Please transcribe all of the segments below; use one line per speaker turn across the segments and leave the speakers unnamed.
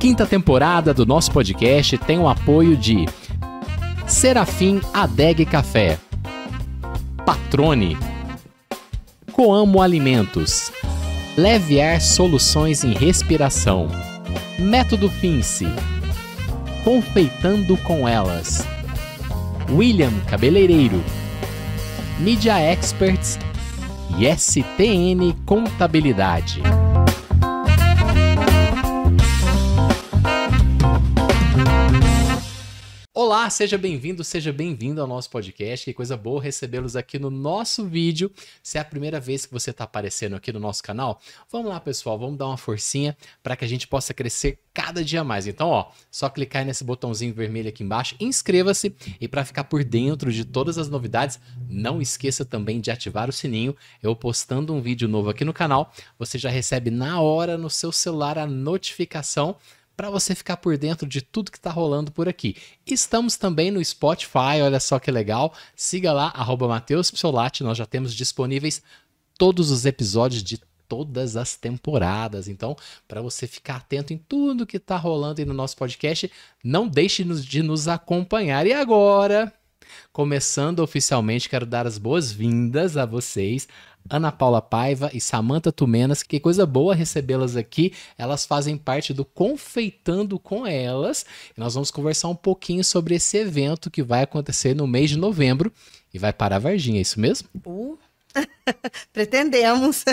quinta temporada do nosso podcast tem o apoio de Serafim Adeg Café, Patrone, Coamo Alimentos, Leve Air Soluções em Respiração, Método Fince, Confeitando com Elas, William Cabeleireiro, Media Experts e STN Contabilidade. Olá, seja bem-vindo, seja bem-vindo ao nosso podcast. Que coisa boa recebê-los aqui no nosso vídeo. Se é a primeira vez que você está aparecendo aqui no nosso canal, vamos lá, pessoal, vamos dar uma forcinha para que a gente possa crescer cada dia mais. Então, ó, só clicar nesse botãozinho vermelho aqui embaixo, inscreva-se e para ficar por dentro de todas as novidades, não esqueça também de ativar o sininho. Eu postando um vídeo novo aqui no canal, você já recebe na hora no seu celular a notificação para você ficar por dentro de tudo que está rolando por aqui. Estamos também no Spotify, olha só que legal. Siga lá, arroba Matheus nós já temos disponíveis todos os episódios de todas as temporadas. Então, para você ficar atento em tudo que está rolando aí no nosso podcast, não deixe de nos acompanhar. E agora... Começando oficialmente, quero dar as boas-vindas a vocês. Ana Paula Paiva e Samanta Tumenas, que coisa boa recebê-las aqui. Elas fazem parte do Confeitando com Elas. E nós vamos conversar um pouquinho sobre esse evento que vai acontecer no mês de novembro e vai parar a Varginha, é isso mesmo?
Uh. Pretendemos.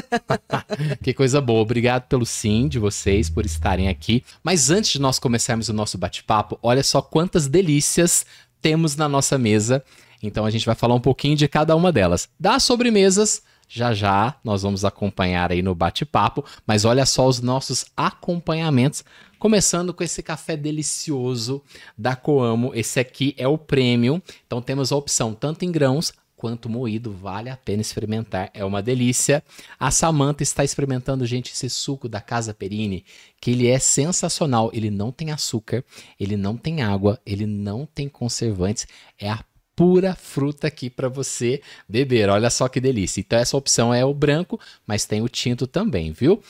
que coisa boa. Obrigado pelo sim de vocês, por estarem aqui. Mas antes de nós começarmos o nosso bate-papo, olha só quantas delícias temos na nossa mesa. Então a gente vai falar um pouquinho de cada uma delas. Das sobremesas, já já nós vamos acompanhar aí no bate-papo, mas olha só os nossos acompanhamentos, começando com esse café delicioso da Coamo. Esse aqui é o prêmio. Então temos a opção tanto em grãos quanto moído, vale a pena experimentar, é uma delícia. A Samanta está experimentando, gente, esse suco da Casa Perini, que ele é sensacional. Ele não tem açúcar, ele não tem água, ele não tem conservantes, é a pura fruta aqui para você beber. Olha só que delícia. Então essa opção é o branco, mas tem o tinto também, viu?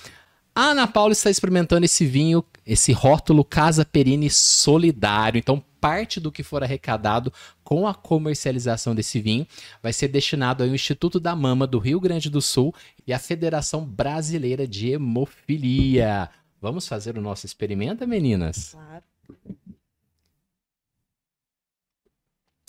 A Ana Paula está experimentando esse vinho, esse rótulo Casa Perini Solidário. Então parte do que for arrecadado com a comercialização desse vinho vai ser destinado ao Instituto da Mama do Rio Grande do Sul e à Federação Brasileira de Hemofilia. Vamos fazer o nosso experimento, meninas? Claro.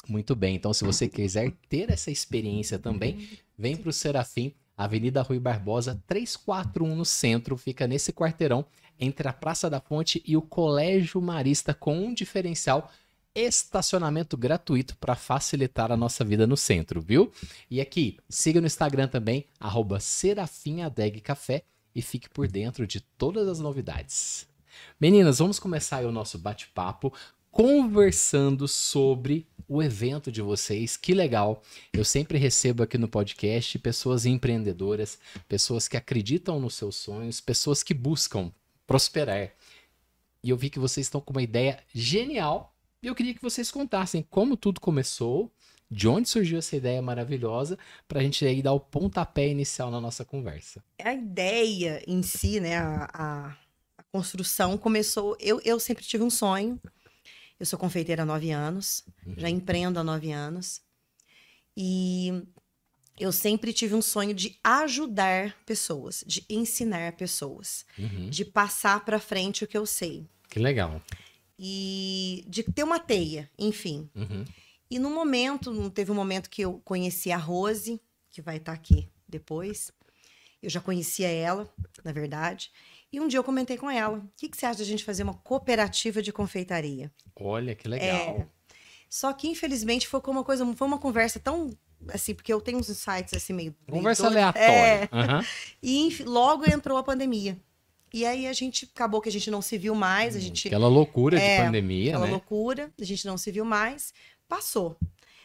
Muito bem, então se você quiser ter essa experiência também, vem para o Serafim, Avenida Rui Barbosa, 341 no centro, fica nesse quarteirão entre a Praça da Ponte e o Colégio Marista, com um diferencial estacionamento gratuito para facilitar a nossa vida no centro, viu? E aqui, siga no Instagram também, arroba Café e fique por dentro de todas as novidades. Meninas, vamos começar o nosso bate-papo conversando sobre o evento de vocês. Que legal! Eu sempre recebo aqui no podcast pessoas empreendedoras, pessoas que acreditam nos seus sonhos, pessoas que buscam prosperar. E eu vi que vocês estão com uma ideia genial. E eu queria que vocês contassem como tudo começou, de onde surgiu essa ideia maravilhosa, para a gente aí dar o pontapé inicial na nossa conversa.
A ideia em si, né, a, a, a construção começou. Eu, eu sempre tive um sonho. Eu sou confeiteira há nove anos, uhum. já empreendo há nove anos. E eu sempre tive um sonho de ajudar pessoas, de ensinar pessoas, uhum. de passar para frente o que eu sei. Que legal. E de ter uma teia, enfim. Uhum. E no momento, teve um momento que eu conheci a Rose, que vai estar tá aqui depois. Eu já conhecia ela, na verdade. E um dia eu comentei com ela: o que, que você acha da gente fazer uma cooperativa de confeitaria?
Olha, que legal. É,
só que, infelizmente, foi uma coisa, foi uma conversa tão assim, porque eu tenho uns insights assim meio. Conversa aleatória. É. Uhum. E enfim, logo entrou a pandemia. E aí a gente acabou que a gente não se viu mais. A hum, gente, aquela loucura é, de pandemia. Aquela né? loucura, a gente não se viu mais. Passou.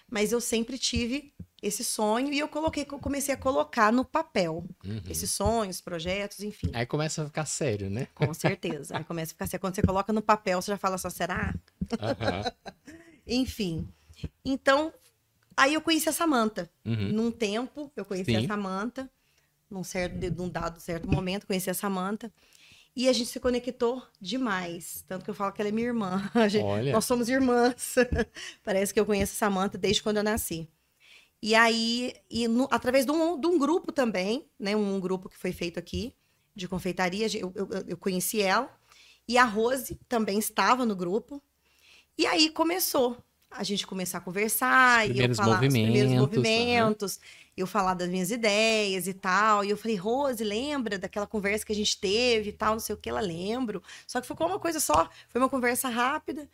Mas eu sempre tive esse sonho e eu coloquei eu comecei a colocar no papel uhum. esses sonhos, projetos, enfim.
Aí começa a ficar sério, né? Com certeza.
aí começa a ficar sério. Quando você coloca no papel, você já fala só, será?
Uhum.
enfim. Então, Aí eu conheci a Samanta. Uhum. Num tempo, eu conheci Sim. a Samanta. Num, certo, num dado certo momento, conheci a Samanta. E a gente se conectou demais. Tanto que eu falo que ela é minha irmã. Gente, nós somos irmãs. Parece que eu conheço a Samanta desde quando eu nasci. E aí, e no, através de um, de um, grupo também, né? Um, um, grupo que foi feito aqui de confeitaria, eu, eu, eu conheci ela. E a Rose também estava no grupo. E aí começou a gente começar a conversar, os e eu falar dos os primeiros movimentos, né? eu falar das minhas ideias e tal. E eu falei, Rose, lembra daquela conversa que a gente teve e tal, não sei o que, ela lembro. Só que ficou uma coisa só, foi uma conversa rápida.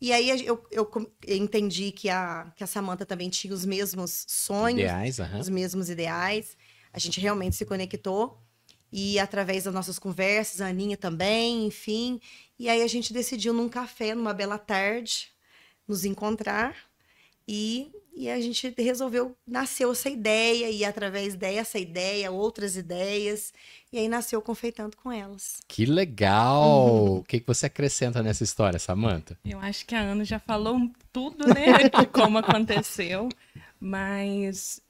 E aí eu, eu, eu entendi que a, que a Samanta também tinha os mesmos sonhos, ideais, uhum. os mesmos ideais. A gente realmente se conectou. E através das nossas conversas, a Aninha também, enfim. E aí a gente decidiu num café, numa bela tarde, nos encontrar e, e a gente resolveu, nasceu essa ideia e através dessa ideia, outras ideias, e aí nasceu Confeitando com Elas.
Que legal! Uhum. O que, que você acrescenta nessa história, Samanta?
Eu acho que a Ana já falou tudo, né, de como aconteceu, mas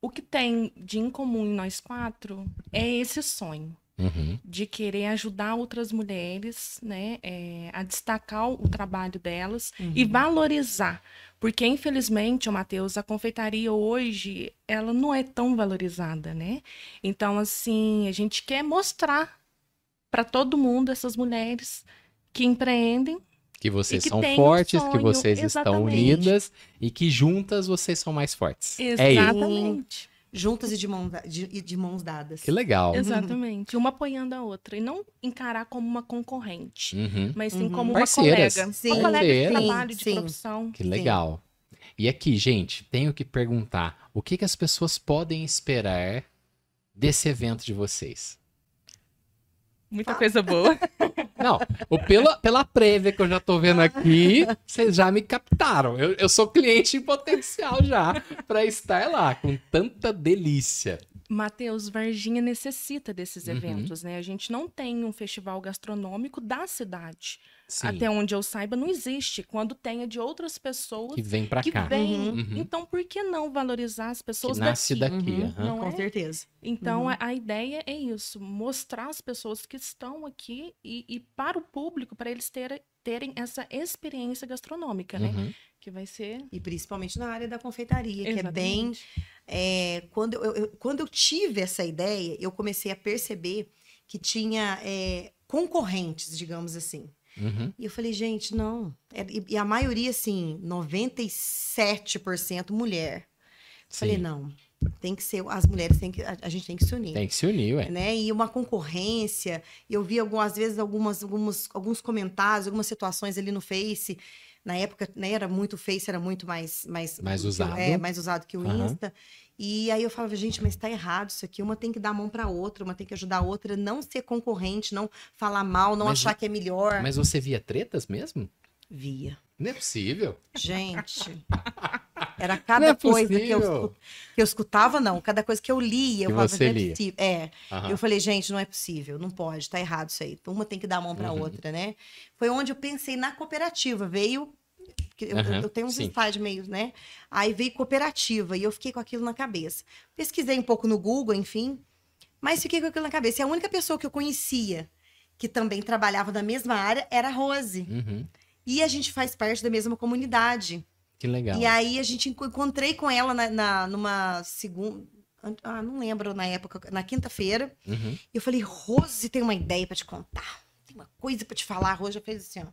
o que tem de incomum em nós quatro é esse sonho uhum. de querer ajudar outras mulheres, né, é, a destacar o trabalho delas uhum. e valorizar. Porque, infelizmente, o Matheus, a confeitaria hoje, ela não é tão valorizada, né? Então, assim, a gente quer mostrar para todo mundo essas mulheres que empreendem,
que vocês que são fortes, um que vocês Exatamente. estão unidas e que juntas vocês são mais fortes. Exatamente.
É isso juntas e de, mão, de, de mãos dadas. Que legal. Uhum. Exatamente. Uma apoiando a outra. E não encarar como uma concorrente,
uhum. mas sim uhum. como uma colega. Sim. Uma colega de trabalho,
de sim. profissão. Que legal.
Sim. E aqui, gente, tenho que perguntar: o que, que as pessoas podem esperar desse evento de vocês?
Muita coisa boa.
Não, o pela, pela prévia que eu já tô vendo aqui, vocês já me captaram. Eu, eu sou cliente em potencial já para estar lá, com tanta delícia.
Matheus, Varginha necessita desses uhum. eventos, né? A gente não tem um festival gastronômico da cidade. Sim. Até onde eu saiba, não existe. Quando tenha é de outras pessoas que vêm para cá. Vem. Uhum. uhum. Então, por que não valorizar as pessoas que nasce daqui? daqui. Uhum. Não Com é? certeza. Então, uhum. a, a, ideia é isso: mostrar as pessoas que estão aqui e, e para o público, para eles terem, terem essa experiência gastronômica, né? Uhum. que vai ser.
E principalmente na área da confeitaria, Exatamente. que é bem. É, quando, eu, eu, quando eu tive essa ideia, eu comecei a perceber que tinha é, concorrentes, digamos assim. Uhum. E eu falei, gente, não. É, e a maioria, assim, 97% mulher. eu Falei, não. Tem que ser, as mulheres têm que, a, gente tem que se unir. Tem que se
unir, ué. Né?
E uma concorrência, eu vi algumas, às vezes algumas, algumas, alguns comentários, algumas situações ali no Face, na época, né, era muito Face, era muito mais mais mais usado, é, mais usado que o uhum. Insta. E aí eu falava, gente, mas está errado isso aqui. Uma tem que dar a mão para outra, uma tem que ajudar a outra, não ser concorrente, não falar mal, não mas, achar que é melhor. Mas
você via tretas mesmo? Via. Não é possível.
Gente. Era cada é coisa que eu, que eu escutava, não. Cada coisa que eu lia, eu que falava, você é lia. é uhum. Eu falei, gente, não é possível, não pode, tá errado isso aí. Uma tem que dar a mão para uhum. outra, né? Foi onde eu pensei na cooperativa. Veio eu, uhum, eu tenho uns estágios meio, né? Aí veio cooperativa e eu fiquei com aquilo na cabeça. Pesquisei um pouco no Google, enfim, mas fiquei com aquilo na cabeça. E a única pessoa que eu conhecia que também trabalhava na mesma área era a Rose. Uhum. E a gente faz parte da mesma comunidade.
Que legal. E aí
a gente encontrei com ela na, na numa segunda. Ah, não lembro na época, na quinta-feira. Uhum. Eu falei, Rose tem uma ideia para te contar. Tem uma coisa para te falar. A Rose já fez assim, ó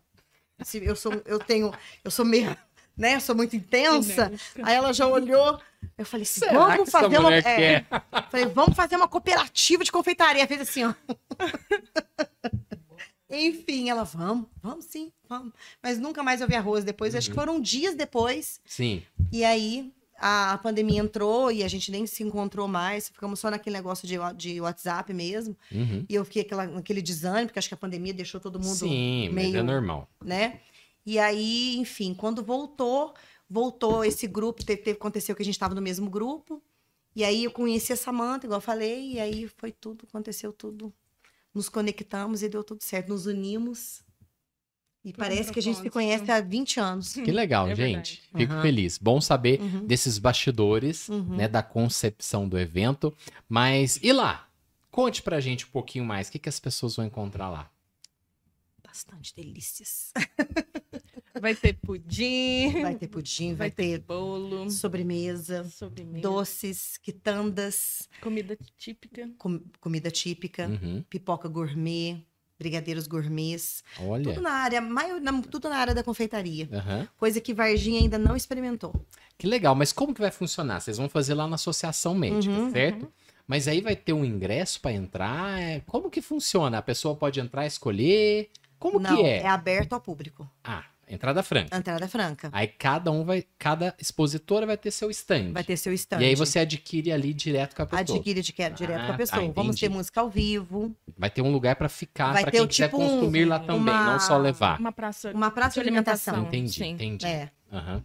eu sou, eu tenho, eu sou meio, né? Eu sou muito intensa. Aí ela já olhou. Eu falei assim, vamos fazer uma. É. Falei, vamos fazer uma cooperativa de confeitaria. Fez assim, ó. Enfim, ela, vamos, vamos sim, vamos. Mas nunca mais eu vi arroz depois. Uhum. Acho que uhum. foram dias depois. Sim. E aí a pandemia entrou e a gente nem se encontrou mais, ficamos só naquele negócio de, de WhatsApp mesmo. Uhum. E eu fiquei aquela, naquele desânimo, porque acho que a pandemia deixou todo mundo. Sim, meio, mas é normal. Né? E aí, enfim, quando voltou, voltou esse grupo, teve, teve aconteceu que a gente estava no mesmo grupo. E aí eu conheci a Samanta, igual eu falei, e aí foi tudo, aconteceu tudo. Nos conectamos e deu tudo certo, nos unimos. E Por parece que a gente se conhece há 20 anos. Que legal, é gente. Verdade. Fico uhum. feliz.
Bom saber uhum. desses bastidores, uhum. né, da concepção do evento. Mas e lá? Conte pra gente um pouquinho mais. O que, que as pessoas vão encontrar lá?
Bastante delícias.
Vai ter pudim. Vai ter pudim, vai, vai ter, ter,
bolo. Sobremesa, sobremesa, Doces, quitandas. Comida típica. Com, comida típica. Uhum. Pipoca gourmet brigadeiros gourmets. Olha. Tudo na área, maior, na, tudo na área da confeitaria. Uhum. Coisa que Varginha ainda não experimentou.
Que legal, mas como que vai funcionar? Vocês vão fazer lá na associação médica, uhum, certo? Uhum. Mas aí vai ter um ingresso para entrar? É, como que funciona? A pessoa pode entrar, escolher? Como não, que é? É
aberto ao público.
Ah, Entrada franca.
Entrada franca.
Aí cada um vai, cada expositora vai ter seu stand. Vai ter seu stand. E aí você adquire ali direto com a pessoa. Adquire de,
direto ah, com a ah, pessoa. Tá, Vamos ter música ao vivo.
Vai ter um lugar para ficar, para quem quiser tipo consumir um, lá também, uma, não só levar.
Uma praça, uma praça de alimentação. alimentação. Entendi, Sim. entendi. É. Uhum.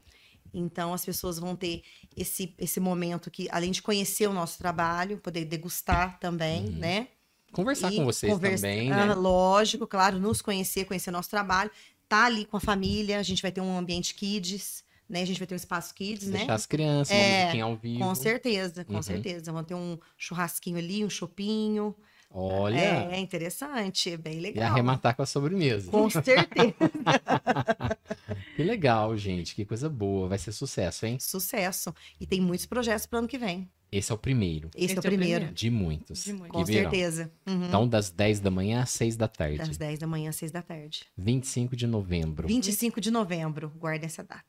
Então as pessoas vão ter esse, esse momento que, além de conhecer o nosso trabalho, poder degustar também, uhum. né? Conversar e com vocês conversa... também. Né? Ah, Lógico, claro, nos conhecer, conhecer nosso trabalho tá ali com a família, a gente vai ter um ambiente kids, né? A gente vai ter um espaço kids, Deixar né? Deixar as crianças, é, uma ao vivo. Com certeza, com uhum. certeza. Vão ter um churrasquinho ali,
um chopinho. Olha! É, é
interessante, é bem legal. E
arrematar com a sobremesa. Com certeza. que legal, gente. Que coisa boa. Vai ser sucesso, hein? Sucesso. E tem muitos projetos para ano que vem. Esse é o primeiro. Esse, é o é primeiro. De muitos. De muitos. Com virão. certeza. Uhum. Então, das 10 da manhã às 6 da tarde. Das
10 da manhã às 6 da tarde.
25 de novembro.
25 de novembro. Guarda essa data.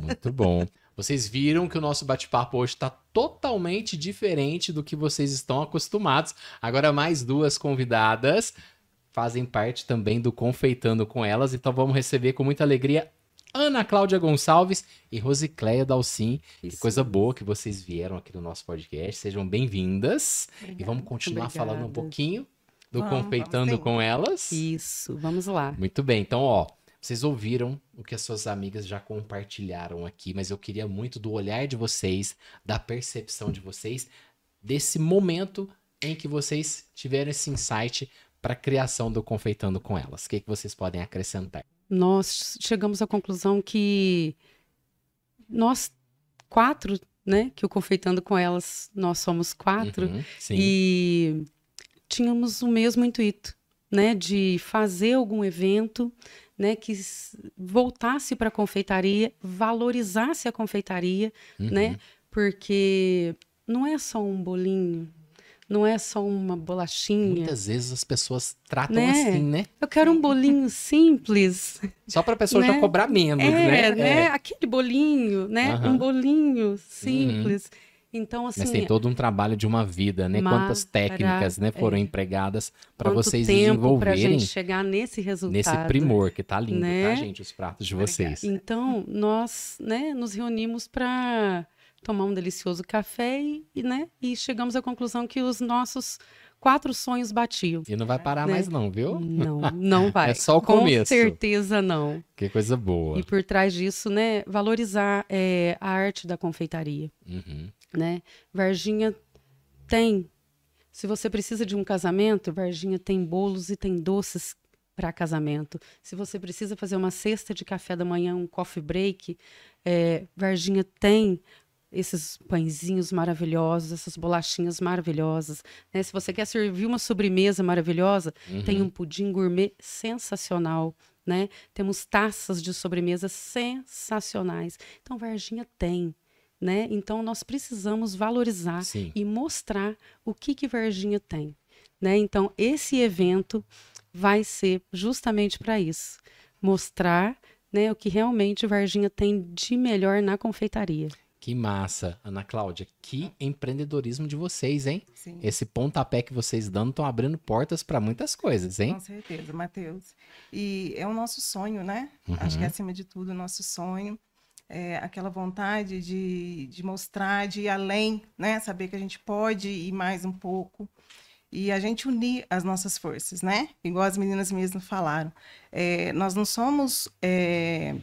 Muito bom. Vocês viram que o nosso bate-papo hoje está totalmente diferente do que vocês estão acostumados. Agora, mais duas convidadas fazem parte também do Confeitando com Elas, então vamos receber com muita alegria Ana Cláudia Gonçalves e Rosicléia Dalcin. Que coisa boa que vocês vieram aqui no nosso podcast. Sejam bem-vindas. E vamos continuar Obrigada. falando um pouquinho do vamos, Confeitando vamos com Elas. Isso, vamos lá. Muito bem, então, ó. Vocês ouviram o que as suas amigas já compartilharam aqui, mas eu queria muito do olhar de vocês, da percepção de vocês, desse momento em que vocês tiveram esse insight para a criação do Confeitando com Elas. O que, que vocês podem acrescentar?
nós chegamos à conclusão que nós quatro, né, que o confeitando com elas, nós somos quatro uhum, e tínhamos o mesmo intuito, né, de fazer algum evento, né, que voltasse para a confeitaria, valorizasse a confeitaria, né, uhum. né, porque não é só um bolinho, não é só uma bolachinha. Muitas
vezes as pessoas tratam né? assim, né?
Eu quero um bolinho
simples. Só para a pessoa né? já cobrar menos, é, né? né? É.
Aquele bolinho, né? Uhum. Um bolinho uhum. simples. Uhum. Então, assim. Mas tem todo
um trabalho de uma vida, né? Quantas técnicas né, foram é. empregadas para vocês tempo desenvolverem. Pra gente
chegar nesse resultado. Nesse primor,
que tá lindo, tá, né? tá, gente? Os pratos de vocês.
Então, nós né, nos reunimos para tomar um delicioso café e, e, né, e chegamos à conclusão que os nossos quatro sonhos batiam. E não vai parar né? mais não, viu? Não, não vai. é só o Com começo. Com certeza não.
Que coisa boa. E
por trás disso, né, valorizar é, a arte da confeitaria, uhum. né? Varginha tem. Se você precisa de um casamento, Varginha tem bolos e tem doces para casamento. Se você precisa fazer uma cesta de café da manhã, um coffee break, é, Varginha tem esses pãezinhos maravilhosos, essas bolachinhas maravilhosas. Né? Se você quer servir uma sobremesa maravilhosa, uhum. tem um pudim gourmet sensacional. Né? Temos taças de sobremesa sensacionais. Então, Varginha tem. Né? Então, nós precisamos valorizar Sim. e mostrar o que, que Varginha tem. Né? Então, esse evento vai ser justamente para isso mostrar né, o que realmente Varginha tem de melhor na confeitaria.
Que massa, Ana Cláudia. Que empreendedorismo de vocês, hein? Sim. Esse pontapé que vocês dando estão abrindo portas para muitas coisas, hein? Com
certeza, Matheus. E é o nosso sonho, né? Uhum. Acho que é, acima de tudo, o nosso sonho. É aquela vontade de, de mostrar, de ir além, né? Saber que a gente pode ir mais um pouco. E a gente unir as nossas forças, né? Igual as meninas mesmo falaram. É, nós não somos. É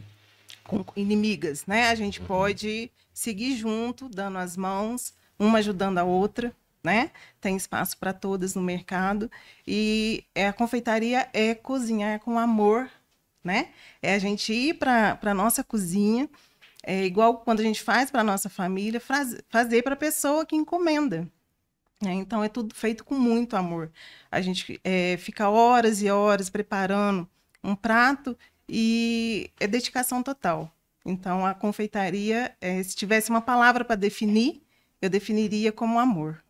inimigas, né? A gente uhum. pode seguir junto, dando as mãos, uma ajudando a outra, né? Tem espaço para todas no mercado. E é, a confeitaria é cozinhar é com amor, né? É a gente ir para a nossa cozinha, é igual quando a gente faz para nossa família, faz, fazer para a pessoa que encomenda. Né? Então é tudo feito com muito amor. A gente é, fica horas e horas preparando um prato e é dedicação total. Então, a confeitaria, é, se tivesse uma palavra para definir, eu definiria como amor.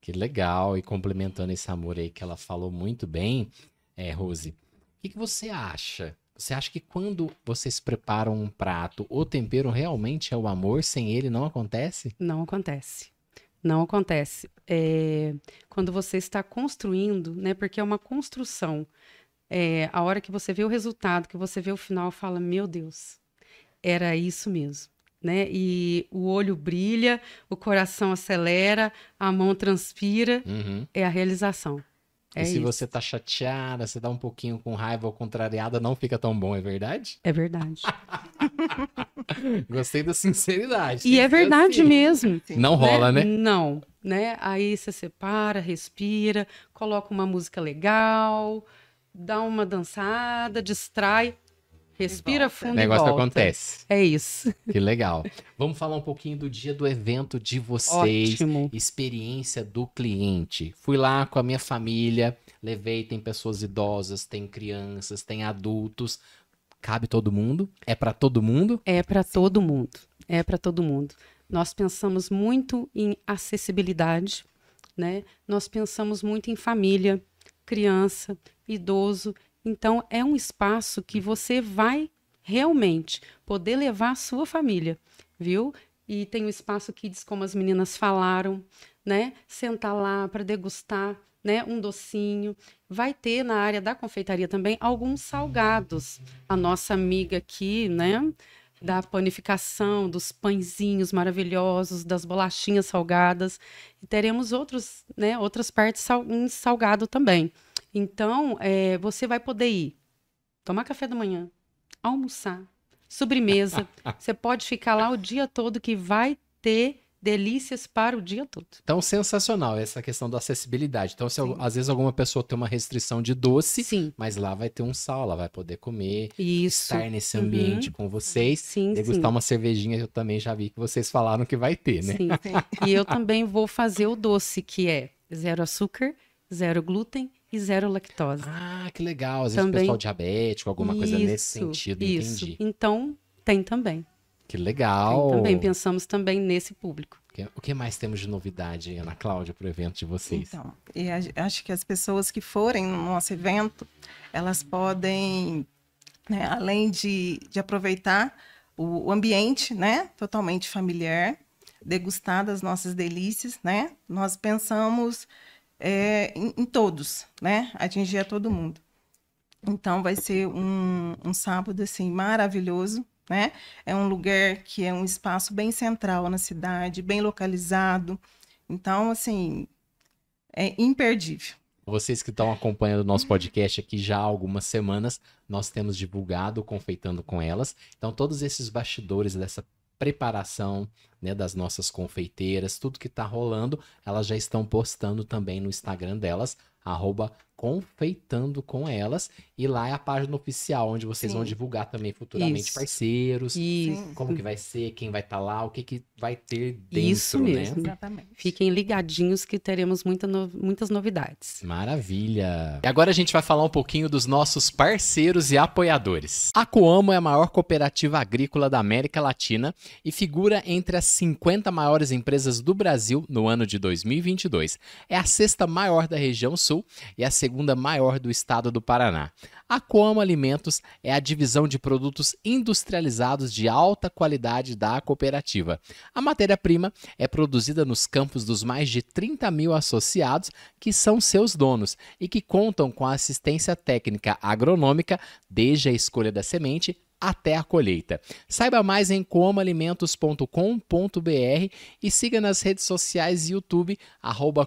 Que legal! E complementando esse amor aí que ela falou muito bem, é, Rose, o que, que você acha? Você acha que quando vocês preparam um prato, o tempero realmente é o amor? Sem ele não acontece? Não acontece.
Não acontece. É, quando você está construindo, né? Porque é uma construção é, a hora que você vê o resultado, que você vê o final, fala, meu Deus, era isso mesmo. Né? E o olho brilha, o coração acelera, a mão transpira, uhum. é a realização.
É e se isso. você tá chateada, você tá um pouquinho com raiva ou contrariada, não fica tão bom, é verdade? É verdade. Gostei da sinceridade. E é verdade assim. mesmo.
Não né? rola, né? Não, né? Aí você separa, respira, coloca uma música legal, dá uma dançada, distrai, Respira fundo. O negócio e volta. acontece.
É isso. Que legal. Vamos falar um pouquinho do dia do evento de vocês. Ótimo. Experiência do cliente. Fui lá com a minha família, levei, tem pessoas idosas, tem crianças, tem adultos. Cabe todo mundo? É para todo mundo?
É para todo mundo. É para todo mundo. Nós pensamos muito em acessibilidade, né? Nós pensamos muito em família criança, idoso. Então, é um espaço que você vai realmente poder levar a sua família, viu? E tem o espaço kids, como as meninas falaram, né? Sentar lá para degustar né, um docinho. Vai ter na área da confeitaria também alguns salgados. A nossa amiga aqui, né, da panificação, dos pãezinhos maravilhosos, das bolachinhas salgadas. E teremos outros, né, outras partes sal, em salgado também. Então, é, você vai poder ir tomar café da manhã, almoçar, sobremesa. você pode ficar lá o dia todo que vai ter delícias para o dia todo.
Então, sensacional essa questão da acessibilidade. Então, se, às vezes alguma pessoa tem uma restrição de doce, sim. mas lá vai ter um sal, ela vai poder comer, Isso. estar nesse ambiente uhum. com vocês, sim, degustar sim. uma cervejinha, eu também já vi que vocês falaram que vai ter, né? Sim, e eu
também vou fazer o doce, que é zero açúcar, zero glúten e zero lactose. Ah, que legal. Às também... vezes o pessoal
diabético, alguma isso, coisa nesse sentido, isso. entendi.
Então, tem também.
Que legal! Então, também
pensamos
também nesse público.
O que mais temos de novidade, Ana Cláudia, para o evento de vocês? Então,
acho que as pessoas que forem no nosso evento, elas podem, né, além de, de aproveitar o, ambiente, né, totalmente familiar, degustar das nossas delícias, né, nós pensamos é, em, em, todos, né, atingir a todo mundo. Então, vai ser um, um sábado, assim, maravilhoso, né? É um lugar que é um espaço bem central na cidade, bem localizado. Então, assim, é imperdível.
Vocês que estão acompanhando o nosso podcast aqui já há algumas semanas, nós temos divulgado Confeitando com Elas. Então, todos esses bastidores dessa preparação né, das nossas confeiteiras, tudo que está rolando, elas já estão postando também no Instagram delas, arroba confeitando com elas. E lá é a página oficial, onde vocês Sim. vão divulgar também futuramente Isso. parceiros. Isso. Como que vai ser, quem vai estar tá lá, o que, que vai ter dentro, Isso né? mesmo. né?
Exatamente. Fiquem ligadinhos que teremos muita no... muitas
novidades. Maravilha! E agora a gente vai falar um pouquinho dos nossos parceiros e apoiadores. A Coamo é a maior cooperativa agrícola da América Latina e figura entre as 50 maiores empresas do Brasil no ano de 2022. É a sexta maior da região sul e a segunda segunda maior do estado do Paraná. A Coamo Alimentos é a divisão de produtos industrializados de alta qualidade da cooperativa. A matéria-prima é produzida nos campos dos mais de 30 mil associados que são seus donos e que contam com assistência técnica agronômica desde a escolha da semente até a colheita. Saiba mais em comoalimentos.com.br e siga nas redes sociais e YouTube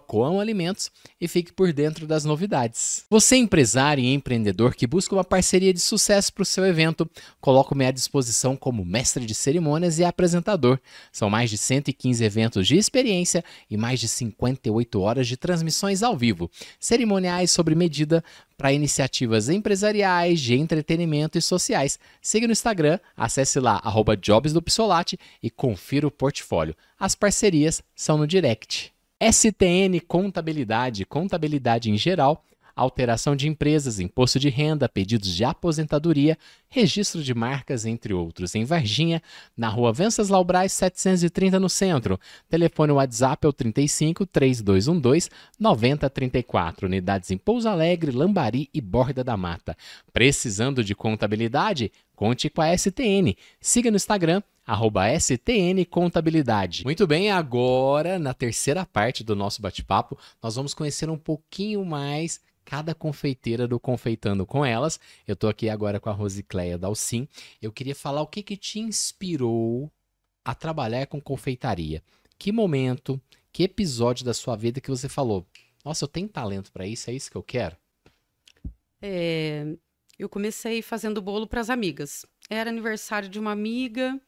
@comoalimentos e fique por dentro das novidades. Você é empresário e empreendedor que busca uma parceria de sucesso para o seu evento, coloco-me à disposição como mestre de cerimônias e apresentador. São mais de 115 eventos de experiência e mais de 58 horas de transmissões ao vivo, cerimoniais sobre medida, para iniciativas empresariais, de entretenimento e sociais. Siga no Instagram, acesse lá @jobsdopsolate e confira o portfólio. As parcerias são no direct. STN Contabilidade, contabilidade em geral, alteração de empresas, imposto de renda, pedidos de aposentadoria, registro de marcas, entre outros. Em Varginha, na rua Venceslau Braz, 730 no centro. Telefone WhatsApp é o 35 3212 9034. Unidades em Pouso Alegre, Lambari e Borda da Mata. Precisando de contabilidade? Conte com a STN. Siga no Instagram arroba STN Contabilidade. Muito bem, agora na terceira parte do nosso bate-papo, nós vamos conhecer um pouquinho mais cada confeiteira do Confeitando com Elas. Eu estou aqui agora com a Rosicléia Dalcin. Eu queria falar o que, que te inspirou a trabalhar com confeitaria. Que momento, que episódio da sua vida que você falou: Nossa, eu tenho talento para isso, é isso que eu quero?
É, eu comecei fazendo bolo para as amigas. Era aniversário de uma amiga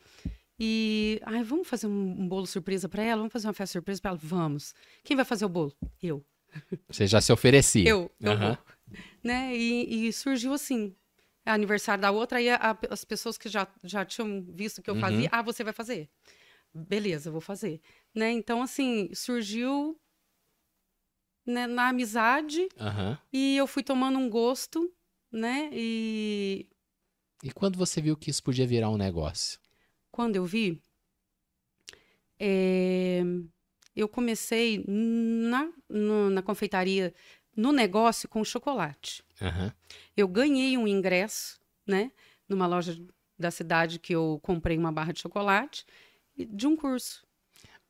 e, ai, vamos fazer um, um bolo surpresa para ela? Vamos fazer uma festa surpresa para ela? Vamos. Quem vai fazer o bolo? Eu.
Você já se oferecia. Eu, eu
né? E, e, surgiu assim, aniversário da outra, aí a, a, as pessoas que já, já tinham visto que eu uhum. fazia, ah, você vai fazer. Beleza, vou fazer. Né? Então, assim, surgiu né, na amizade, uhum. e eu fui tomando um gosto, né? E...
E quando você viu que isso podia virar um negócio?
Quando eu vi... É eu comecei na, no, na confeitaria, no negócio com chocolate. Uhum. Eu ganhei um ingresso, né, numa loja da cidade que eu comprei uma barra de chocolate de um curso.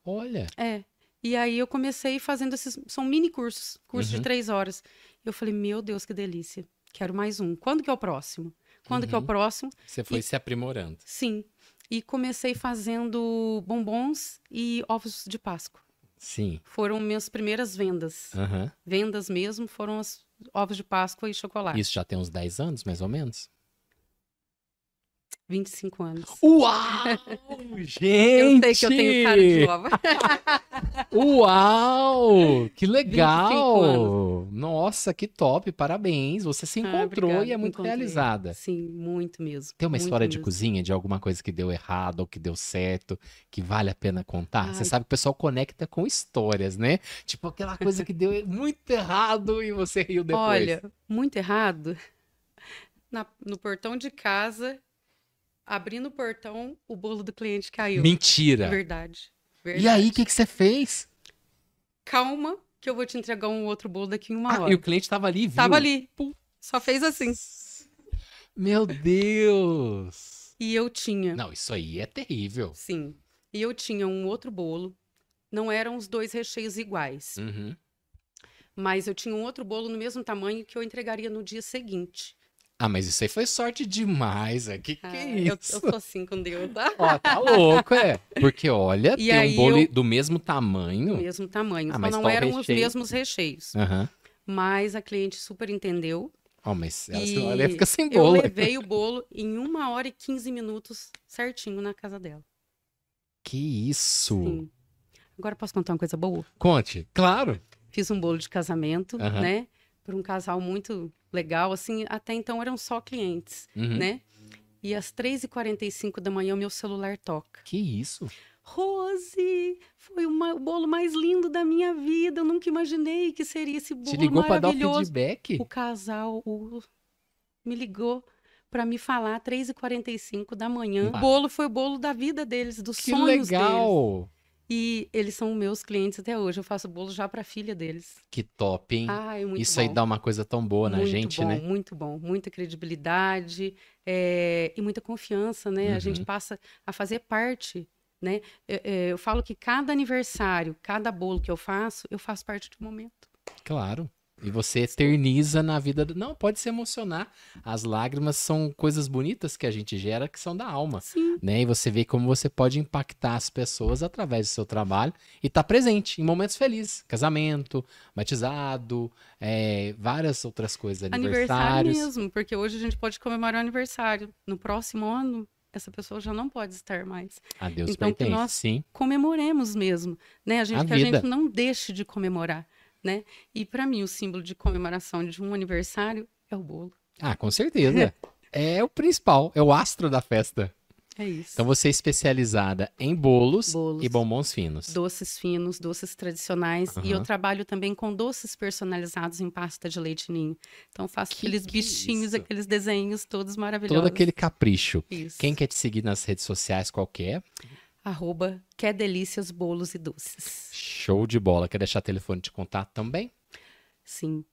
Olha. É. E aí eu comecei fazendo esses. São mini cursos, curso uhum. de três horas. Eu falei, meu Deus, que delícia. Quero mais um. Quando que é o próximo? Quando uhum. que é o uhum. próximo? Você foi e,
se aprimorando.
Sim. E comecei fazendo bombons e ovos de Páscoa. Sim. Foram minhas primeiras vendas. Uhum. Vendas mesmo foram as ovos de Páscoa e chocolate. Isso
já tem uns 10 anos, mais ou menos.
25 anos. Uau!
Gente! Eu sei que eu tenho cara de nova. Uau! Que legal! Nossa, que top! Parabéns! Você se ah, encontrou ah, e é muito Encontrei. realizada. Sim, muito mesmo. Tem uma história mesmo. de cozinha, de alguma coisa que deu errado ou que deu certo, que vale a pena contar? Ai. Você sabe que o pessoal conecta com histórias, né? Tipo aquela coisa que deu muito errado e você riu depois. Olha,
muito errado. Na, no portão de casa, abrindo o portão, o bolo do cliente caiu. Mentira! Verdade. verdade. E aí, o
que, que você fez?
Calma, que eu vou te entregar um outro bolo daqui em uma ah, hora. E o
cliente estava ali, viu? Tava ali.
Pum, só fez assim.
Meu Deus!
E eu tinha. Não, isso aí é terrível. Sim. E eu tinha um outro bolo. Não eram os dois recheios iguais. Uhum. Mas eu tinha um outro bolo no mesmo tamanho que eu entregaria no dia seguinte.
Ah, mas isso aí foi sorte demais. O é. Que que ah, é isso?
Eu, eu sou assim com Deus, tá? Ó, tá louco,
é. Porque olha, e tem um bolo eu... do mesmo tamanho. Do mesmo tamanho. Ah, mas não eram recheio. os
mesmos recheios. Uhum. Mas a cliente super entendeu.
Oh, mas ela, fica ela ia ficar sem bolo. Eu levei
o bolo em uma hora e 15 minutos certinho na casa dela.
Que isso! Sim.
Agora posso contar uma coisa boa?
Conte, claro.
Fiz um bolo de casamento, uhum. né? por um casal muito legal, assim, até então eram só clientes, uhum. né? E às 3h45 da manhã o meu celular toca. Que isso? Rose, foi uma, o bolo mais lindo da minha vida. Eu nunca imaginei que seria esse bolo Te ligou para dar o feedback? O casal o, me ligou para me falar às 3h45 da manhã. Ah. O bolo foi o bolo da vida deles, dos que sonhos legal. deles. E eles são meus clientes até hoje. Eu faço bolo já para a filha deles.
Que top, hein? Ai, Isso bom. aí dá uma coisa tão boa na muito gente, bom, né?
Muito bom, muita credibilidade é, e muita confiança, né? Uhum. A gente uhum. passa a fazer parte, né? Eu, eh, eh, eu falo que cada aniversário, cada bolo que eu faço, eu faço parte do momento.
Claro. E você eterniza na vida. Do... Não, pode se emocionar. As lágrimas são coisas bonitas que a gente gera, que são da alma. Sim. Né? E você vê como você pode impactar as pessoas através do seu trabalho e estar tá presente em momentos felizes. Casamento, batizado, é, várias outras coisas. Aniversários. Aniversário mesmo,
porque hoje a gente pode comemorar o aniversário. No próximo ano, essa pessoa já não pode estar mais. A Deus então, pertence, que nós sim. comemoremos mesmo, né? A gente a que vida. a gente não deixe de comemorar né? E para mim o símbolo de comemoração de um aniversário é o bolo.
Ah, com certeza. é o principal, é o astro da festa. É isso. Então você é especializada em bolos, bolos e bombons finos.
Doces finos, doces tradicionais. Uhum. E eu trabalho também com doces personalizados em pasta de leite ninho. Então faço que, aqueles que é bichinhos, isso? aqueles desenhos todos maravilhosos. Todo aquele
capricho. Isso. Quem quer te seguir nas redes sociais, qualquer? É?
arroba Quer Delícias Bolos e Doces.
Show de bola. Quer deixar o telefone de contato também?
Sim.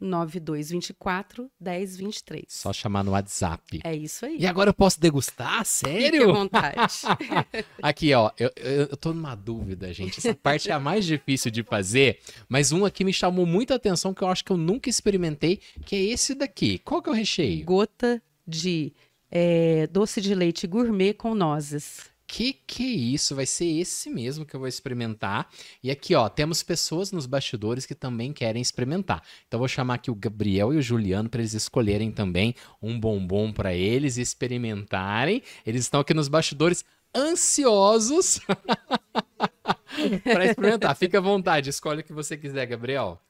359-9224-1023. Só
chamar no WhatsApp. É isso aí. E agora eu posso degustar? Sério? Fique à vontade. aqui, ó, eu, eu, eu tô numa dúvida, gente. Essa parte é a mais difícil de fazer, mas um aqui me chamou muita atenção que eu acho que eu nunca experimentei, que é esse daqui. Qual que é o recheio? Gota de é, doce de leite gourmet com nozes. Que que é isso? Vai ser esse mesmo que eu vou experimentar. E aqui, ó, temos pessoas nos bastidores que também querem experimentar. Então vou chamar aqui o Gabriel e o Juliano para eles escolherem também um bombom para eles experimentarem. Eles estão aqui nos bastidores ansiosos para experimentar. Fica à vontade, escolhe o que você quiser, Gabriel.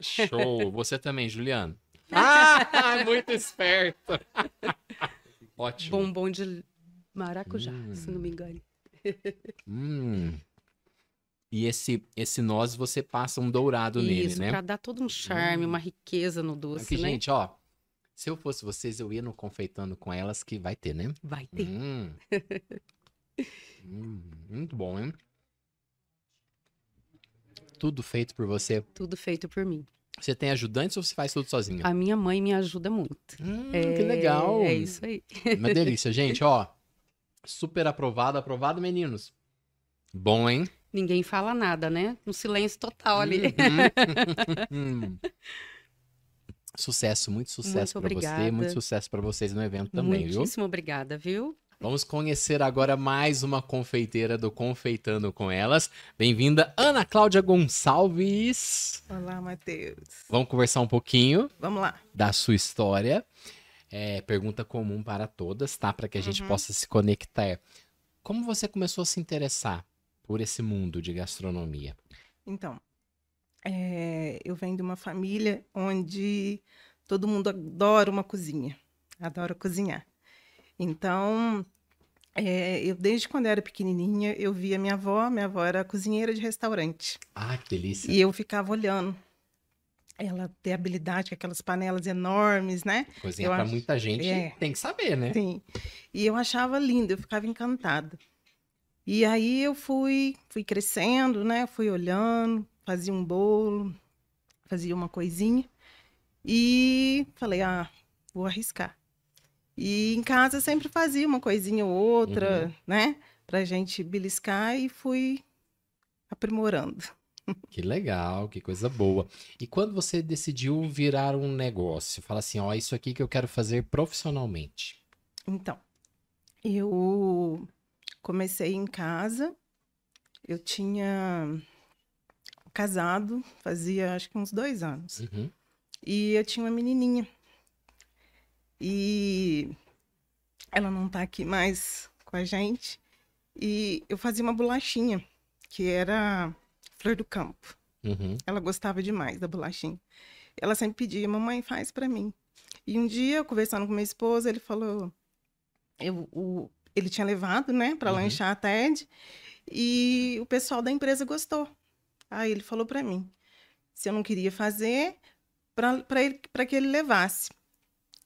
Show. Você também, Juliano ah,
muito esperto.
Ótimo. Bombom de
maracujá, hum. se não me engano.
Hum. E esse, esse noz você passa um dourado Isso, nele, né? Isso, pra dar
todo um charme, hum. uma riqueza no doce, Aqui, né? gente,
ó. Se eu fosse vocês, eu ia no Confeitando com Elas, que vai ter, né? Vai ter. Hum. hum, muito bom, hein? Tudo feito por você?
Tudo feito por mim.
Você tem ajudantes ou você faz tudo sozinha? A
minha mãe me ajuda muito. Hum, é... Que legal. É isso aí. Uma delícia,
gente, ó. Super aprovado, aprovado, meninos. Bom, hein?
Ninguém fala nada, né? Um silêncio total ali.
Uhum. sucesso, muito sucesso para você, muito sucesso para vocês no evento também, Muitíssimo viu? Muitíssimo
obrigada, viu?
Vamos conhecer agora mais uma confeiteira do Confeitando com Elas. Bem-vinda, Ana Cláudia Gonçalves.
Olá, Matheus.
Vamos conversar um pouquinho. Vamos lá. Da sua história. É, pergunta comum para todas, tá? Para que a gente uhum. possa se conectar. Como você começou a se interessar por esse mundo de gastronomia?
Então, é, eu venho de uma família onde todo mundo adora uma cozinha, adora cozinhar. Então, é, eu desde quando eu era pequenininha eu via minha avó. Minha avó era cozinheira de restaurante. Ah,
que delícia! E eu
ficava olhando. Ela ter habilidade com aquelas panelas enormes, né? Cozinha para ach... muita gente é. tem que saber, né? Sim. E eu achava lindo, eu ficava encantada. E aí eu fui, fui crescendo, né? Fui olhando, fazia um bolo, fazia uma coisinha e falei, ah, vou arriscar. E em casa sempre fazia uma coisinha ou outra, uhum. né? Pra gente beliscar e fui aprimorando.
Que legal, que coisa boa. E quando você decidiu virar um negócio, fala assim, ó, isso aqui que eu quero fazer profissionalmente.
Então, eu comecei em casa, eu tinha casado, fazia acho que uns dois anos. Uhum. E eu tinha uma menininha e ela não tá aqui mais com a gente. E eu fazia uma bolachinha, que era flor do campo. Uhum. Ela gostava demais da bolachinha. Ela sempre pedia, mamãe, faz para mim. E um dia, eu conversando com meu esposo, ele falou. Eu, o, ele tinha levado, né, para uhum. lanchar a TED. E o pessoal da empresa gostou. Aí ele falou para mim se eu não queria fazer, para que ele levasse.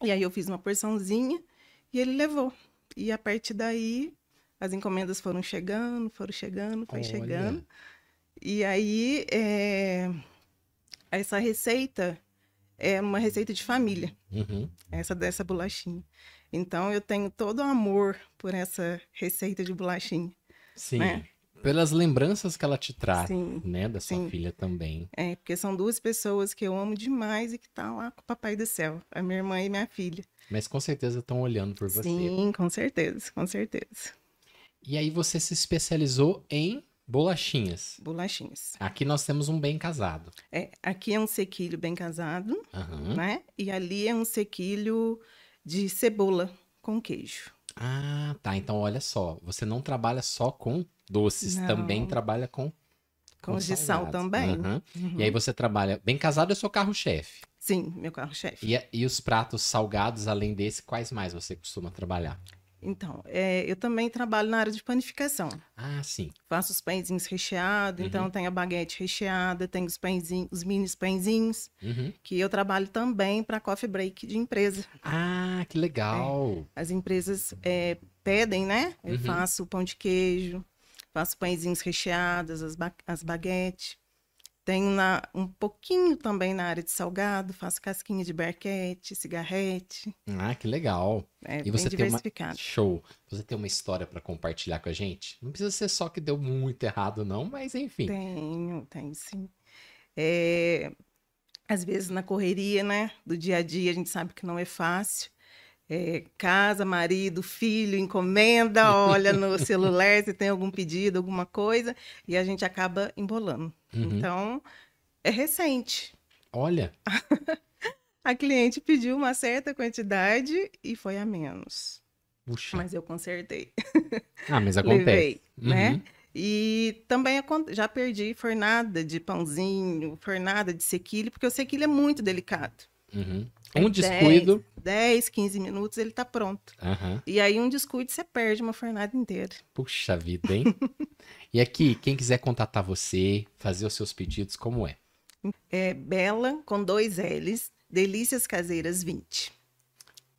E aí eu fiz uma porçãozinha e ele levou. E a partir daí, as encomendas foram chegando, foram chegando, foi Olha. chegando. E aí, é... essa receita é uma receita de família, uhum. essa dessa bolachinha. Então, eu tenho todo o amor por essa receita de bolachinha.
Sim. Né? pelas lembranças que ela te traz, né, da sua sim. filha também.
É, porque são duas pessoas que eu amo demais e que estão tá lá com o papai do céu, a minha irmã e minha filha.
Mas com certeza estão olhando por você. Sim,
com certeza, com certeza. E aí você se especializou em
bolachinhas.
Bolachinhas.
Aqui nós temos um bem
casado. É, aqui é um sequilho bem casado, uhum. né? E ali é um sequilho de cebola com queijo.
Ah, tá. Então olha só, você não trabalha só com doces Não. também trabalha com
Condição também. Uhum. Uhum. E aí
você trabalha. Bem casado é seu carro-chefe.
Sim, meu carro-chefe.
E, e os pratos salgados, além desse, quais mais você costuma trabalhar?
Então, é, eu também trabalho na área de panificação. Ah, sim. Faço os pãezinhos recheados, então uhum. então tem a baguete recheada, tem os pãezinhos, os mini pãezinhos, uhum. que eu trabalho também para coffee break de empresa.
Ah, que é. legal!
É, as empresas é, pedem, né? Eu uhum. faço pão de queijo, Faço pãezinhos recheados, as, ba as baguetes. Tenho na, um pouquinho também na área de salgado, faço casquinha de barquete, cigarrete.
Ah, que legal. É, e você tem uma show. Você tem uma história para compartilhar com a gente? Não precisa ser só que deu muito errado não, mas enfim. Tenho,
tenho sim. É... às vezes na correria, né, do dia a dia, a gente sabe que não é fácil é, casa, marido, filho, encomenda, olha no celular se tem algum pedido, alguma coisa, e a gente acaba embolando.
Uhum. Então,
é recente.
Olha!
a cliente pediu uma certa quantidade e foi a menos. Puxa. Mas eu consertei. Ah, mas acontece. Levei, uhum. né? E também já perdi fornada de pãozinho, fornada de sequilho, porque o sequilho é muito delicado.
Uhum. É um descuido.
10, 15 minutos, ele tá pronto. Uhum. E aí, um descuido, você perde uma fornada inteira.
Puxa vida, hein? e aqui, quem quiser contatar você, fazer os seus pedidos, como é?
É Bela com dois L's, Delícias Caseiras 20.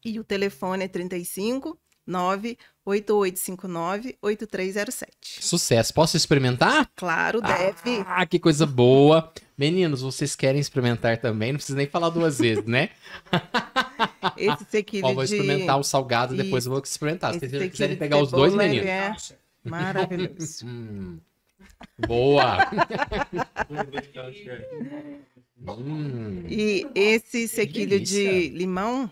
E o telefone é 35 9 8859-8307.
Sucesso! Posso experimentar?
Claro, ah, deve.
Ah, que coisa boa! Meninos, vocês querem experimentar também? Não precisa nem falar duas vezes, né?
Esse tequila Ó, vou experimentar de... o salgado e depois eu vou experimentar. Esse Se vocês quiserem pegar os dois, meninos. É maravilhoso.
hum. Boa! hum. E esse sequilho de limão,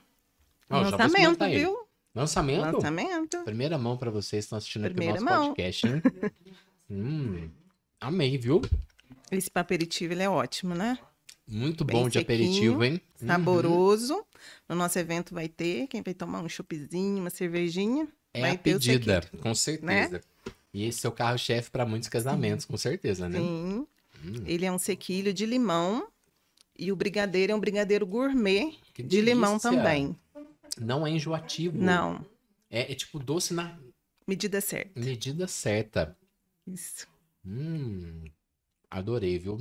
oh, lançamento, viu? Lançamento? Lançamento.
Primeira mão para vocês que estão assistindo Primeira aqui o nosso mão. podcast,
hum, amei, viu? Esse para aperitivo ele é ótimo, né?
Muito Bem bom de aperitivo, hein? Saboroso.
Uhum. No nosso evento vai ter. Quem vai tomar um chupezinho, uma cervejinha. É vai a pedida,
com certeza. Né? E esse é o carro-chefe para muitos casamentos, Sim. com certeza, né?
Sim. Hum. Ele é um sequilho de limão. E o brigadeiro é um brigadeiro gourmet que de delícia. limão também.
Não é enjoativo. Não.
É, é tipo doce na. Medida certa.
Medida certa. Isso. Hum. Adorei, viu?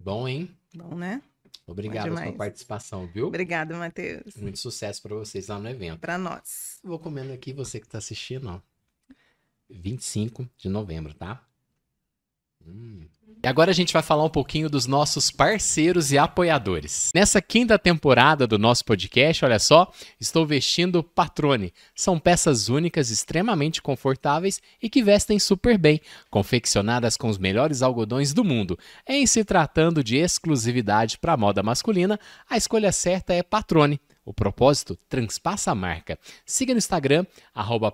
Bom, hein?
Bom, né? Obrigado pela
participação, viu? Obrigado, Matheus. Muito sucesso para vocês lá no evento. Para nós. Vou comendo aqui, você que está assistindo, ó. 25 de novembro, tá? E agora a gente vai falar um pouquinho dos nossos parceiros e apoiadores. Nessa quinta temporada do nosso podcast, olha só, estou vestindo Patrone. São peças únicas, extremamente confortáveis e que vestem super bem, confeccionadas com os melhores algodões do mundo. Em se tratando de exclusividade para moda masculina, a escolha certa é Patrone. O propósito transpassa a marca. Siga no Instagram,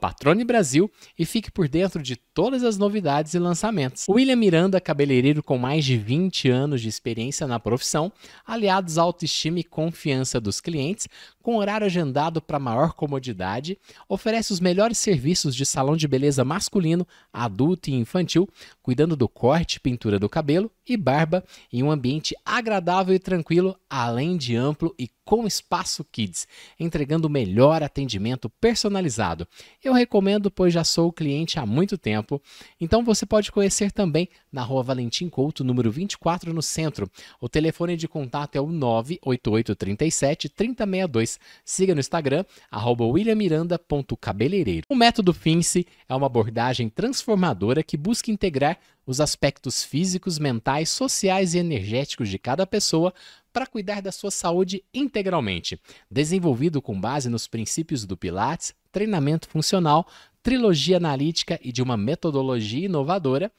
Patrone Brasil e fique por dentro de todas as novidades e lançamentos. William Miranda, cabeleireiro com mais de 20 anos de experiência na profissão, aliados à autoestima e confiança dos clientes, com horário agendado para maior comodidade, oferece os melhores serviços de salão de beleza masculino, adulto e infantil, cuidando do corte e pintura do cabelo, e barba em um ambiente agradável e tranquilo, além de amplo e com espaço kids, entregando o melhor atendimento personalizado. Eu recomendo, pois já sou cliente há muito tempo. Então você pode conhecer também na Rua Valentim Couto, número 24, no centro. O telefone de contato é o 98837 3062. Siga no Instagram williammiranda.cabeleireiro. O método Finse é uma abordagem transformadora que busca integrar os aspectos físicos, mentais, sociais e energéticos de cada pessoa para cuidar da sua saúde integralmente, desenvolvido com base nos princípios do Pilates, treinamento funcional, trilogia analítica e de uma metodologia inovadora,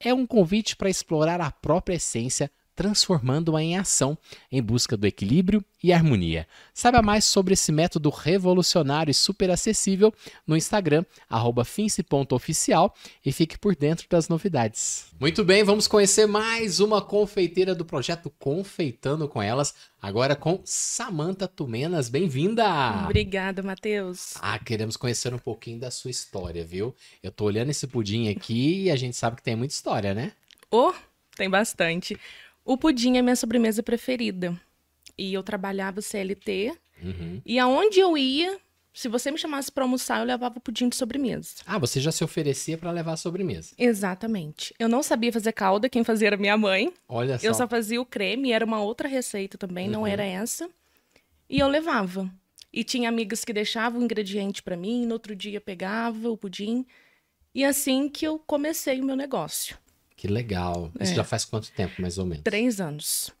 é um convite para explorar a própria essência transformando-a em ação em busca do equilíbrio e harmonia. Saiba mais sobre esse método revolucionário e super acessível no Instagram, fince.oficial e fique por dentro das novidades. Muito bem, vamos conhecer mais uma confeiteira do projeto Confeitando com Elas, agora com Samanta Tumenas. Bem-vinda! Obrigada, Matheus. Ah, queremos conhecer um pouquinho da sua história, viu? Eu tô olhando esse pudim aqui e a gente sabe que tem muita história, né? Oh, tem
bastante. O pudim é minha sobremesa preferida. E eu trabalhava CLT. Uhum. E aonde eu ia, se você me chamasse para almoçar, eu levava o pudim de sobremesa.
Ah, você já se oferecia para levar a sobremesa.
Exatamente. Eu não sabia fazer calda, quem fazia era minha mãe. Olha só. Eu só fazia o creme, era uma outra receita também, uhum. não era essa. E eu levava. E tinha amigas que deixavam o ingrediente para mim, no outro dia pegava o pudim. E assim que eu comecei o meu negócio.
Que legal. É. Isso já faz quanto tempo, mais ou menos?
Três anos.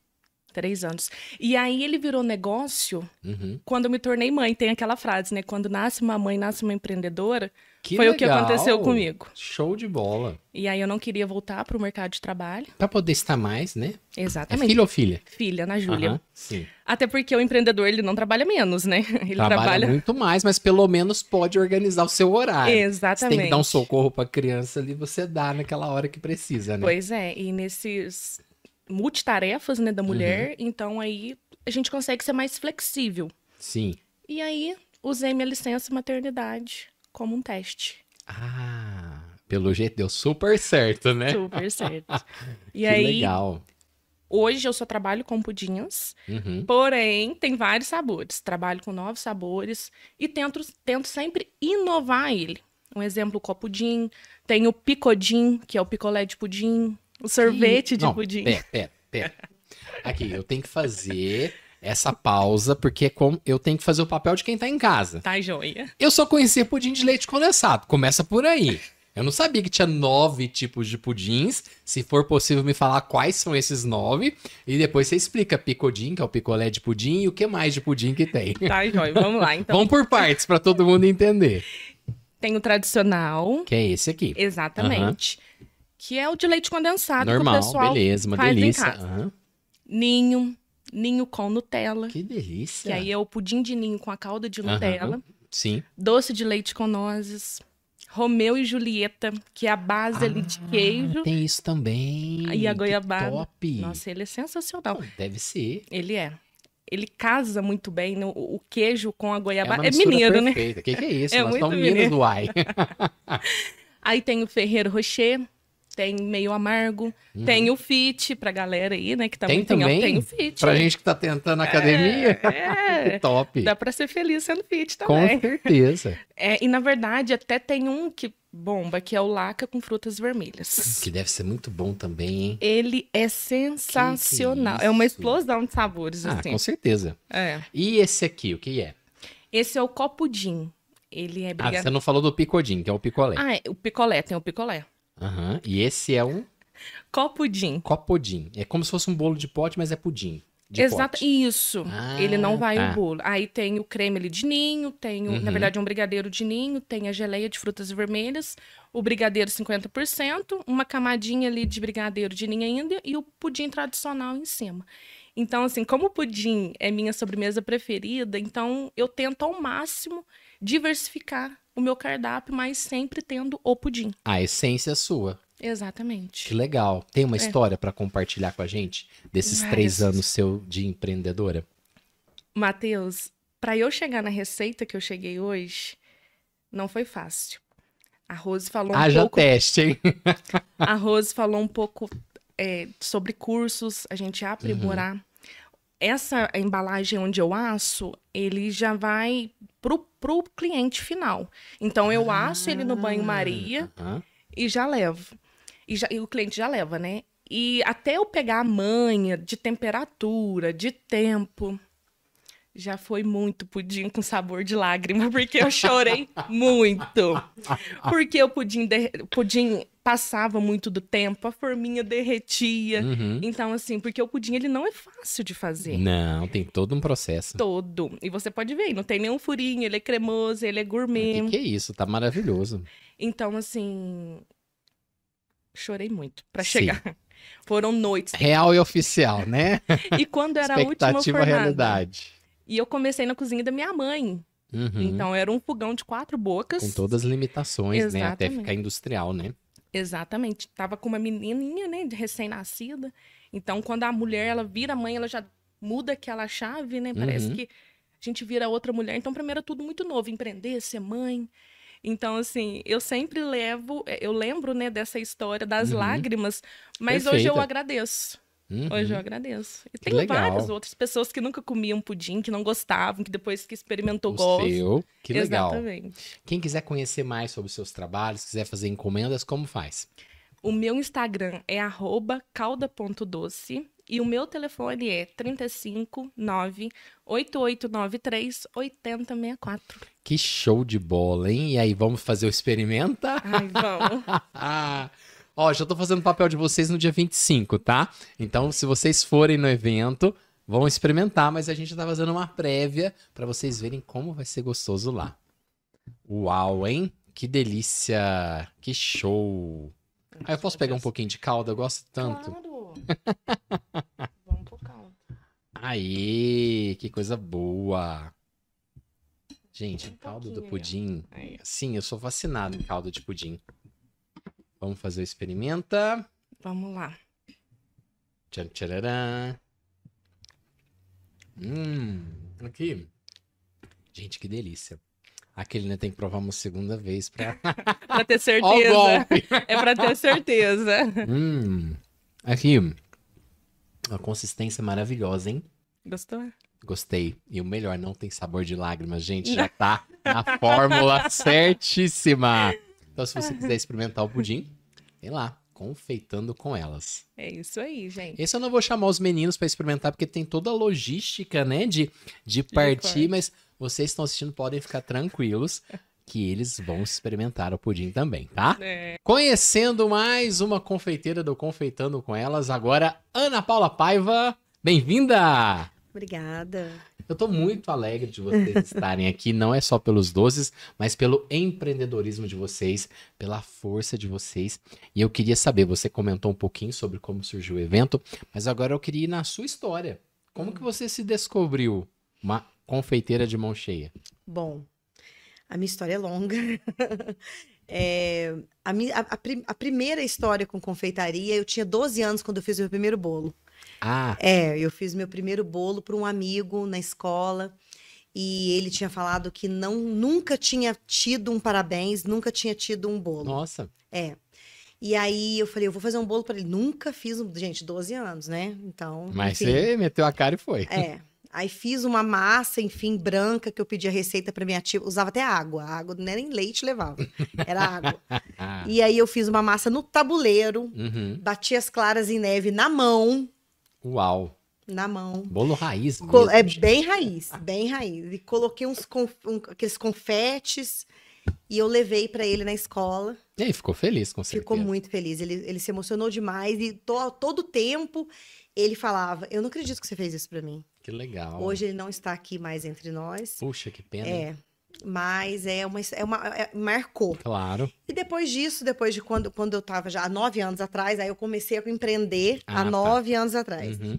Três anos. E aí ele virou negócio uhum. quando eu me tornei mãe. Tem aquela frase, né? Quando nasce uma mãe, nasce uma empreendedora. Que Foi legal. o que aconteceu comigo.
Show de bola.
E aí eu não queria voltar para o mercado de trabalho.
Para poder estar mais, né?
Exatamente. É filho ou filha? Filha, na Júlia. Uhum, sim. Até porque o empreendedor, ele não trabalha menos, né? Ele trabalha, trabalha, muito
mais, mas pelo menos pode organizar o seu horário.
Exatamente. Você tem que dar um
socorro para a criança ali, você dá naquela hora que precisa, né? Pois
é, e nesses multitarefas, né, da mulher, uhum. então aí a gente consegue ser mais flexível. Sim. E aí usei minha licença maternidade como um teste.
Ah, pelo jeito deu super certo, né? Super certo.
e que aí, legal. Hoje eu só trabalho com pudinhos, uhum. porém tem vários sabores. Trabalho com novos sabores e tento, tento sempre inovar ele. Um exemplo, o copudim, tem o picodim, que é o picolé de pudim, o sorvete de Não, pudim. Pera,
pera, pera. Aqui, eu tenho que fazer essa pausa, porque é como eu tenho que fazer o papel de quem tá em casa. Tá joia. Eu só conhecia pudim de leite condensado. Começa por aí. Eu não sabia que tinha nove tipos de pudins. Se for possível me falar quais são esses nove. E depois você explica picodim, que é o picolé de pudim, e o que mais de pudim que tem. Tá, joia. vamos lá então. vamos por partes para todo mundo entender.
Tem o tradicional. Que é esse aqui. Exatamente. Uhum. Que é o de leite condensado. Normal, que o pessoal beleza, uma delícia. Uhum. Ninho, ninho com Nutella. Que delícia! Que aí é o pudim de ninho com a calda de Nutella. Uhum. Sim. Doce de leite com nozes. Romeu e Julieta, que é a base ah, ali de ah, queijo. Tem
isso também. E
a goiabada. Top. Nossa, ele é sensacional.
deve ser.
Ele é. Ele casa muito bem no, né? o queijo com a é goiabada. É, é né? mineiro, perfeita. né? O que, é isso? É Nós estamos meninos do Uai. Aí tem o Ferreiro Rocher, tem meio amargo, uhum. tem o fit pra galera aí, né, que tá tem muito também? Em, tem o fit. Pra gente
que tá tentando academia. É, é. top. Dá
pra ser feliz sendo fit também. Com certeza. É, e na verdade até tem um que bomba, que é o laca com frutas vermelhas.
Que deve ser muito bom também, hein?
Ele é, é sensacional. é, é uma explosão de sabores, ah, assim. com certeza. É.
E esse aqui, o que é?
Esse é o copudim. Ele é brigadeiro. Ah, você não
falou do picodim, que é o picolé. Ah,
é, o picolé, tem o picolé.
Uhum. E esse é um. Copudim. Copudim. É como se fosse um bolo de pote, mas é pudim. Exato,
pote. isso. Ah, ele não vai tá. no bolo. Aí tem o creme ali de ninho, tem, o, uhum. na verdade, um brigadeiro de ninho, tem a geleia de frutas vermelhas, o brigadeiro 50%, uma camadinha ali de brigadeiro de ninho ainda e o pudim tradicional em cima. Então, assim, como o pudim é minha sobremesa preferida, então eu tento ao máximo diversificar o meu cardápio, mas sempre tendo o pudim.
A essência é sua.
Exatamente.
Que legal. Tem uma é. história para compartilhar com a gente desses três anos seu de empreendedora?
Matheus, para eu chegar na receita que eu cheguei hoje, não foi fácil. A Rose falou um Haja pouco. teste,
hein?
a Rose falou um pouco é, sobre cursos, a gente aprimorar. Uhum essa embalagem onde eu aço, ele já vai pro, pro cliente final. Então eu ah, aço ele no banho-maria uh tá, -huh. Tá. e já levo. E, já, e o cliente já leva, né? E até eu pegar a manha de temperatura, de tempo já foi muito pudim com sabor de lágrima, porque eu chorei muito. Porque o pudim, de... pudim passava muito do tempo, a forminha derretia. Uhum. Então, assim, porque o pudim ele não é fácil de fazer.
Não, tem todo um processo.
Todo. E você pode ver, não tem nenhum furinho, ele é cremoso, ele é gourmet. O ah, que, que é
isso? Tá maravilhoso. Então,
assim. Chorei muito para chegar. Foram noites.
Real e oficial, né? e quando era a última fornada? realidade.
E eu comecei na cozinha da minha mãe.
Uhum. Então
era um fogão de quatro bocas. Com
todas as limitações, Exatamente. né? Até ficar industrial, né?
Exatamente. Tava com uma menininha, né, de recém-nascida. Então quando a mulher ela vira mãe, ela já muda aquela chave, né? Parece uhum. que a gente vira outra mulher. Então primeiro era é tudo muito novo, empreender, ser mãe. Então, assim, eu sempre levo, é, eu lembro, né, dessa história das uhum. lágrimas, mas Perfeita. hoje eu agradeço. Uhum. Hoje eu agradeço. E tem Legal. várias outras pessoas que nunca comiam pudim, que não gostavam, que depois que experimentou gosta. Eu,
Que legal. Exatamente. Quem quiser conhecer mais sobre os seus trabalhos, quiser fazer encomendas, como faz?
O meu Instagram é calda.doce e o meu telefone é 359 8893 8064.
Que show de bola, hein? E aí, vamos fazer o experimenta?
Ai, vamos.
Ó, já tô fazendo papel de vocês no dia 25, tá? Então, se vocês forem no evento, vão experimentar, mas a gente tá fazendo uma prévia para vocês verem como vai ser gostoso lá. Uau, hein? Que delícia! Que show! Ah, eu posso pegar um pouquinho de calda? Eu gosto tanto. Claro! Vamos pro caldo. Aí, que coisa boa! Gente, um caldo do pudim. Aí. Sim, eu sou vacinado em caldo de pudim. Vamos fazer o experimenta. Vamos lá. Tcharam, tcharam. Hum, aqui. Gente, que delícia. Aquele, né, tem que provar uma segunda vez pra...
pra ter certeza. golpe. É pra ter certeza.
hum, aqui. Uma consistência maravilhosa, hein? Gostou? Gostei. E o melhor, não tem sabor de lágrimas, gente. Já tá na fórmula certíssima. Então, se você quiser experimentar o pudim, vem lá, confeitando com elas. É isso aí, gente. Esse eu não vou chamar os meninos para experimentar, porque tem toda a logística, né, de, de partir, de mas vocês estão assistindo podem ficar tranquilos. que eles vão experimentar o pudim também, tá? É. Conhecendo mais uma confeiteira do Confeitando com Elas, agora Ana Paula Paiva, bem-vinda!
Obrigada.
Eu estou muito alegre de vocês estarem aqui, não é só pelos doces, mas pelo empreendedorismo de vocês, pela força de vocês. E eu queria saber, você comentou um pouquinho sobre como surgiu o evento, mas agora eu queria ir na sua história. Como que você se descobriu uma confeiteira de mão cheia?
Bom, a minha história é longa. é, a, a, a, prim, a primeira história com confeitaria, eu tinha 12 anos quando eu fiz o meu primeiro bolo. Ah. É, eu fiz meu primeiro bolo para um amigo na escola e ele tinha falado que não nunca tinha tido um parabéns, nunca tinha tido um bolo. Nossa. É. E aí eu falei, eu vou fazer um bolo para ele. Nunca fiz, um... gente, 12 anos, né? Então. Mas enfim. você
meteu a cara e foi. É.
Aí fiz uma massa, enfim, branca, que eu pedi a receita para minha tia. Usava até água. Água não era nem leite, levava. Era água.
e
aí eu fiz uma massa no tabuleiro, uhum. bati as claras em neve na mão. Uau! Na mão.
Bolo raiz. Mesmo. É
bem raiz, bem raiz. E coloquei uns conf... um, aqueles confetes e eu levei para ele na escola.
E aí ficou feliz, com certeza. Ficou muito
feliz. Ele, ele se emocionou demais e to, todo tempo ele falava: Eu não acredito que você fez isso para mim.
Que legal. Hoje ele
não está aqui mais entre nós.
Puxa, que pena. É.
Mas é uma. É uma é, é, marcou. Claro. E depois disso, depois de quando, quando eu tava já há nove anos atrás, aí eu comecei a empreender ah, há tá. nove anos atrás. Uhum.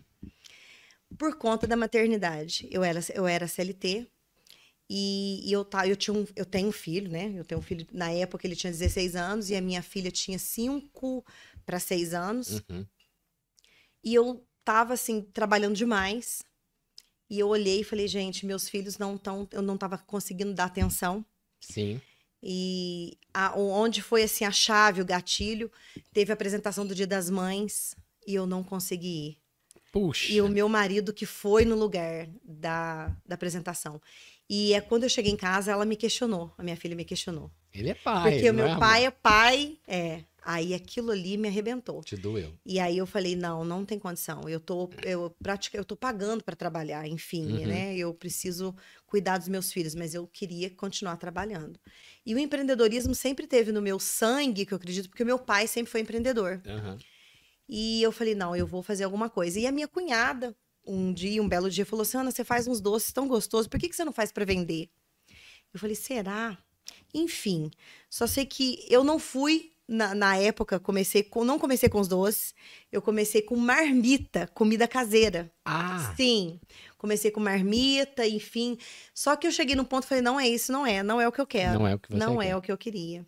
Por conta da maternidade. Eu era, eu era CLT. E, e eu, tá, eu, tinha um, eu tenho um filho, né? Eu tenho um filho. Na época ele tinha 16 anos e a minha filha tinha 5 para 6 anos. Uhum. E eu tava assim, trabalhando demais e eu olhei e falei, gente, meus filhos não estão, eu não estava conseguindo dar atenção. Sim. E a, onde foi assim a chave, o gatilho, teve a apresentação do Dia das Mães e eu não consegui ir. Puxa. E o meu marido que foi no lugar da, da apresentação. E é quando eu cheguei em casa, ela me questionou, a minha filha me questionou.
Ele é pai. Porque o meu é pai amor. é
pai, é. Aí aquilo ali me arrebentou. Te doeu. E aí eu falei, não, não tem condição. Eu tô, eu pratico, eu tô pagando para trabalhar, enfim, uhum. né? Eu preciso cuidar dos meus filhos, mas eu queria continuar trabalhando. E o empreendedorismo sempre teve no meu sangue, que eu acredito, porque o meu pai sempre foi empreendedor. Uhum. E eu falei, não, eu vou fazer alguma coisa. E a minha cunhada, um dia, um belo dia, falou assim: você faz uns doces tão gostosos, por que, que você não faz para vender? Eu falei, será? Enfim, só sei que eu não fui na, na, época, comecei com. Não comecei com os doces, eu comecei com marmita, comida caseira. Ah! Sim. Comecei com marmita, enfim. Só que eu cheguei num ponto e falei: não é isso, não é, não é o que eu quero. Não é o que você Não quer. é o que eu queria.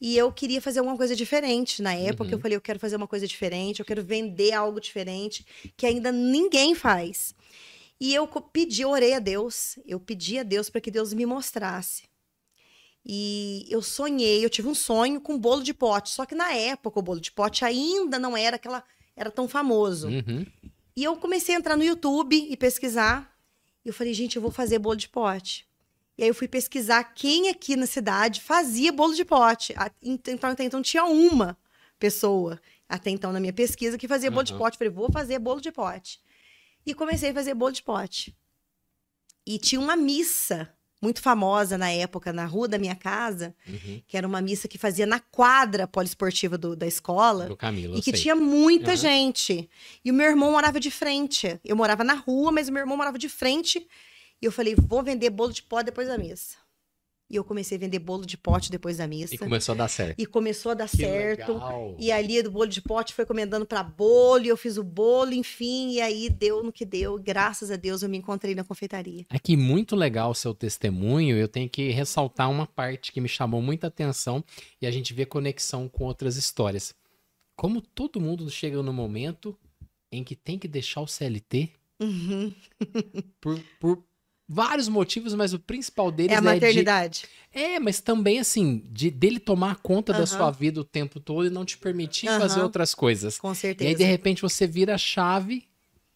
E eu queria fazer alguma coisa diferente. Na época, uhum. eu falei: eu quero fazer uma coisa diferente, eu quero vender algo diferente, que ainda ninguém faz. E eu pedi, orei a Deus, eu pedi a Deus para que Deus me mostrasse e eu sonhei, eu tive um sonho com bolo de pote. Só que na época o bolo de pote ainda não era aquela, era tão famoso. Uhum. E eu comecei a entrar no YouTube e pesquisar. E eu falei, gente, eu vou fazer bolo de pote. E aí eu fui pesquisar quem aqui na cidade fazia bolo de pote. Então, até então tinha uma pessoa, até então na minha pesquisa, que fazia uhum. bolo de uhum. pote. falei, vou fazer bolo de pote. E comecei a fazer bolo de pote. E tinha uma missa muito famosa na época, na rua da minha casa, uhum. que era uma missa que fazia na quadra poliesportiva do, da escola. Do
Camilo, e que sei. tinha muita uhum.
gente. E o meu irmão morava de frente. Eu morava na rua, mas o meu irmão morava de frente. E eu falei, vou vender bolo de pó depois da missa. E eu comecei a vender bolo de pote depois da missa. E começou a dar certo. E começou a dar que certo. Legal. E ali do bolo de pote foi comendando para bolo, e eu fiz o bolo, enfim, e aí deu no que deu. Graças a Deus eu me encontrei na confeitaria.
É que muito legal o seu testemunho. Eu tenho que ressaltar uma parte que me chamou muita atenção e a gente vê conexão com outras histórias. Como todo mundo chega no momento em que tem que deixar o CLT Uhum. por, por, vários motivos, mas o principal deles é a maternidade. É, de... é mas também assim, de, dele tomar conta da sua vida o tempo todo e não te permitir fazer outras coisas. Com certeza. E aí, de repente, você vira a chave,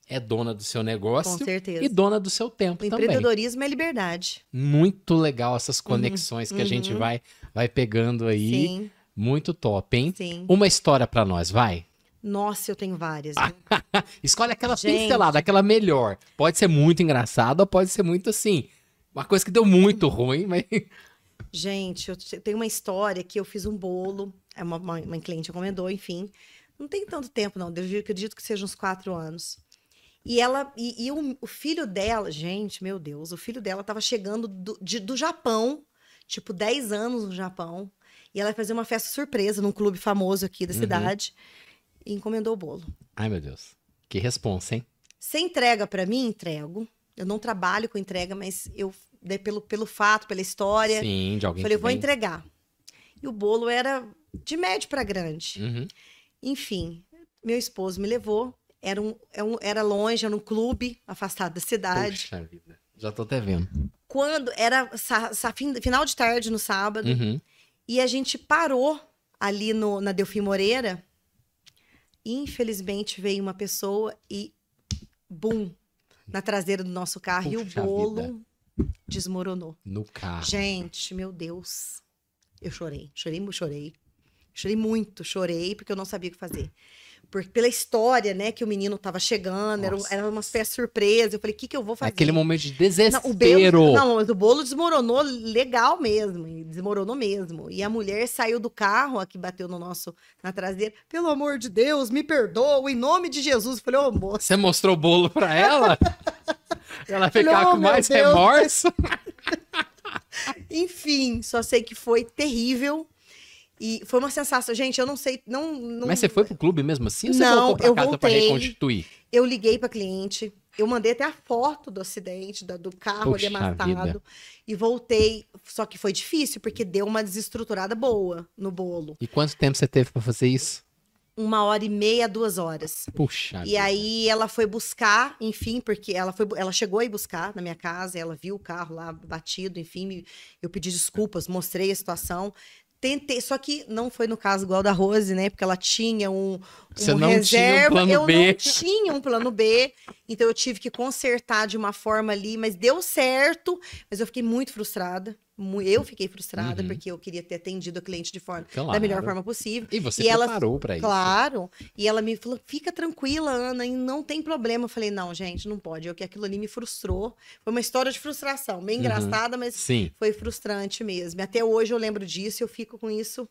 é dona do seu negócio Com certeza. e dona do seu tempo o também. Empreendedorismo é liberdade. Muito legal essas uhum. conexões que a gente uhum. vai, vai pegando aí. Sim. Muito top, hein? Sim. Uma história para nós, vai.
Nossa, eu tenho várias.
Escolhe aquela Gente. pincelada, aquela melhor. Pode ser muito engraçada, pode ser muito assim. Uma coisa que deu muito ruim, mas.
Gente, eu tenho uma história que eu fiz um bolo, é uma, uma, uma cliente encomendou, enfim. Não tem tanto tempo, não. Eu acredito que seja uns quatro anos. E ela. E, e o, o, filho dela, gente, meu Deus, o filho dela estava chegando do, de, do Japão, tipo, 10 anos no Japão. E ela ia fazer uma festa surpresa num clube famoso aqui da uhum. cidade e encomendou o bolo.
Ai, meu Deus. Que responsa, hein?
Você entrega para mim? Entrego. Eu não trabalho com entrega, mas eu, né, pelo, pelo fato, pela história. Sim, de alguém. Falei, que vou vem. entregar. E o bolo era de médio para grande. Uhum. Enfim, meu esposo me levou. Era, um, é era longe, era um clube afastado da cidade.
vida. Já tô até vendo.
Quando era final de tarde no sábado. Uhum. E a gente parou ali no, na Delfim Moreira Infelizmente veio uma pessoa e bum na traseira do nosso carro Puxa e o bolo vida. desmoronou. No carro. Gente, meu Deus. Eu chorei, chorei, chorei. Chorei muito, chorei porque eu não sabia o que fazer por, pela história, né, que o menino tava chegando, era, era umas festas surpresas. Eu falei, o que, que eu vou fazer? Aquele momento
de desespero. Não, o não, mas
o bolo desmoronou legal mesmo, desmoronou mesmo. E a mulher saiu do carro, a que bateu no nosso, na traseira, pelo amor de Deus, me perdoa, em nome de Jesus. Eu falei, ô oh, moça.
Você mostrou o bolo pra ela? ela ficar com mais Deus. remorso?
Enfim, só sei que foi terrível e foi uma sensação, gente, eu não sei, não, não... Mas você
foi pro clube mesmo assim? Ou você não, eu casa voltei. reconstituir?
Eu liguei para cliente, eu mandei até a foto do acidente, do, do carro dematado. arrematado. E voltei. Só que foi difícil, porque deu uma desestruturada boa no bolo.
E quanto tempo você teve para fazer isso?
Uma hora e meia, duas horas.
Puxa. E vida.
aí ela foi buscar, enfim, porque ela foi, ela chegou aí buscar na minha casa, ela viu o carro lá batido, enfim, eu pedi desculpas, mostrei a situação. Tentei, só que não foi no caso igual da Rose, né? Porque ela tinha um, Você um não reserva. Tinha um plano eu B. não tinha um plano B. Então eu tive que consertar de uma forma ali, mas deu certo. Mas eu fiquei muito frustrada eu fiquei frustrada uhum. porque eu queria ter atendido a cliente de forma claro. da melhor forma possível. E você e preparou para isso. Claro. E ela me falou: "Fica tranquila, Ana, e não tem problema". Eu falei: "Não, gente, não pode". Eu que aquilo ali me frustrou. Foi uma história de frustração, bem uhum. engraçada, mas Sim. foi frustrante mesmo. Até hoje eu lembro disso, eu fico com isso.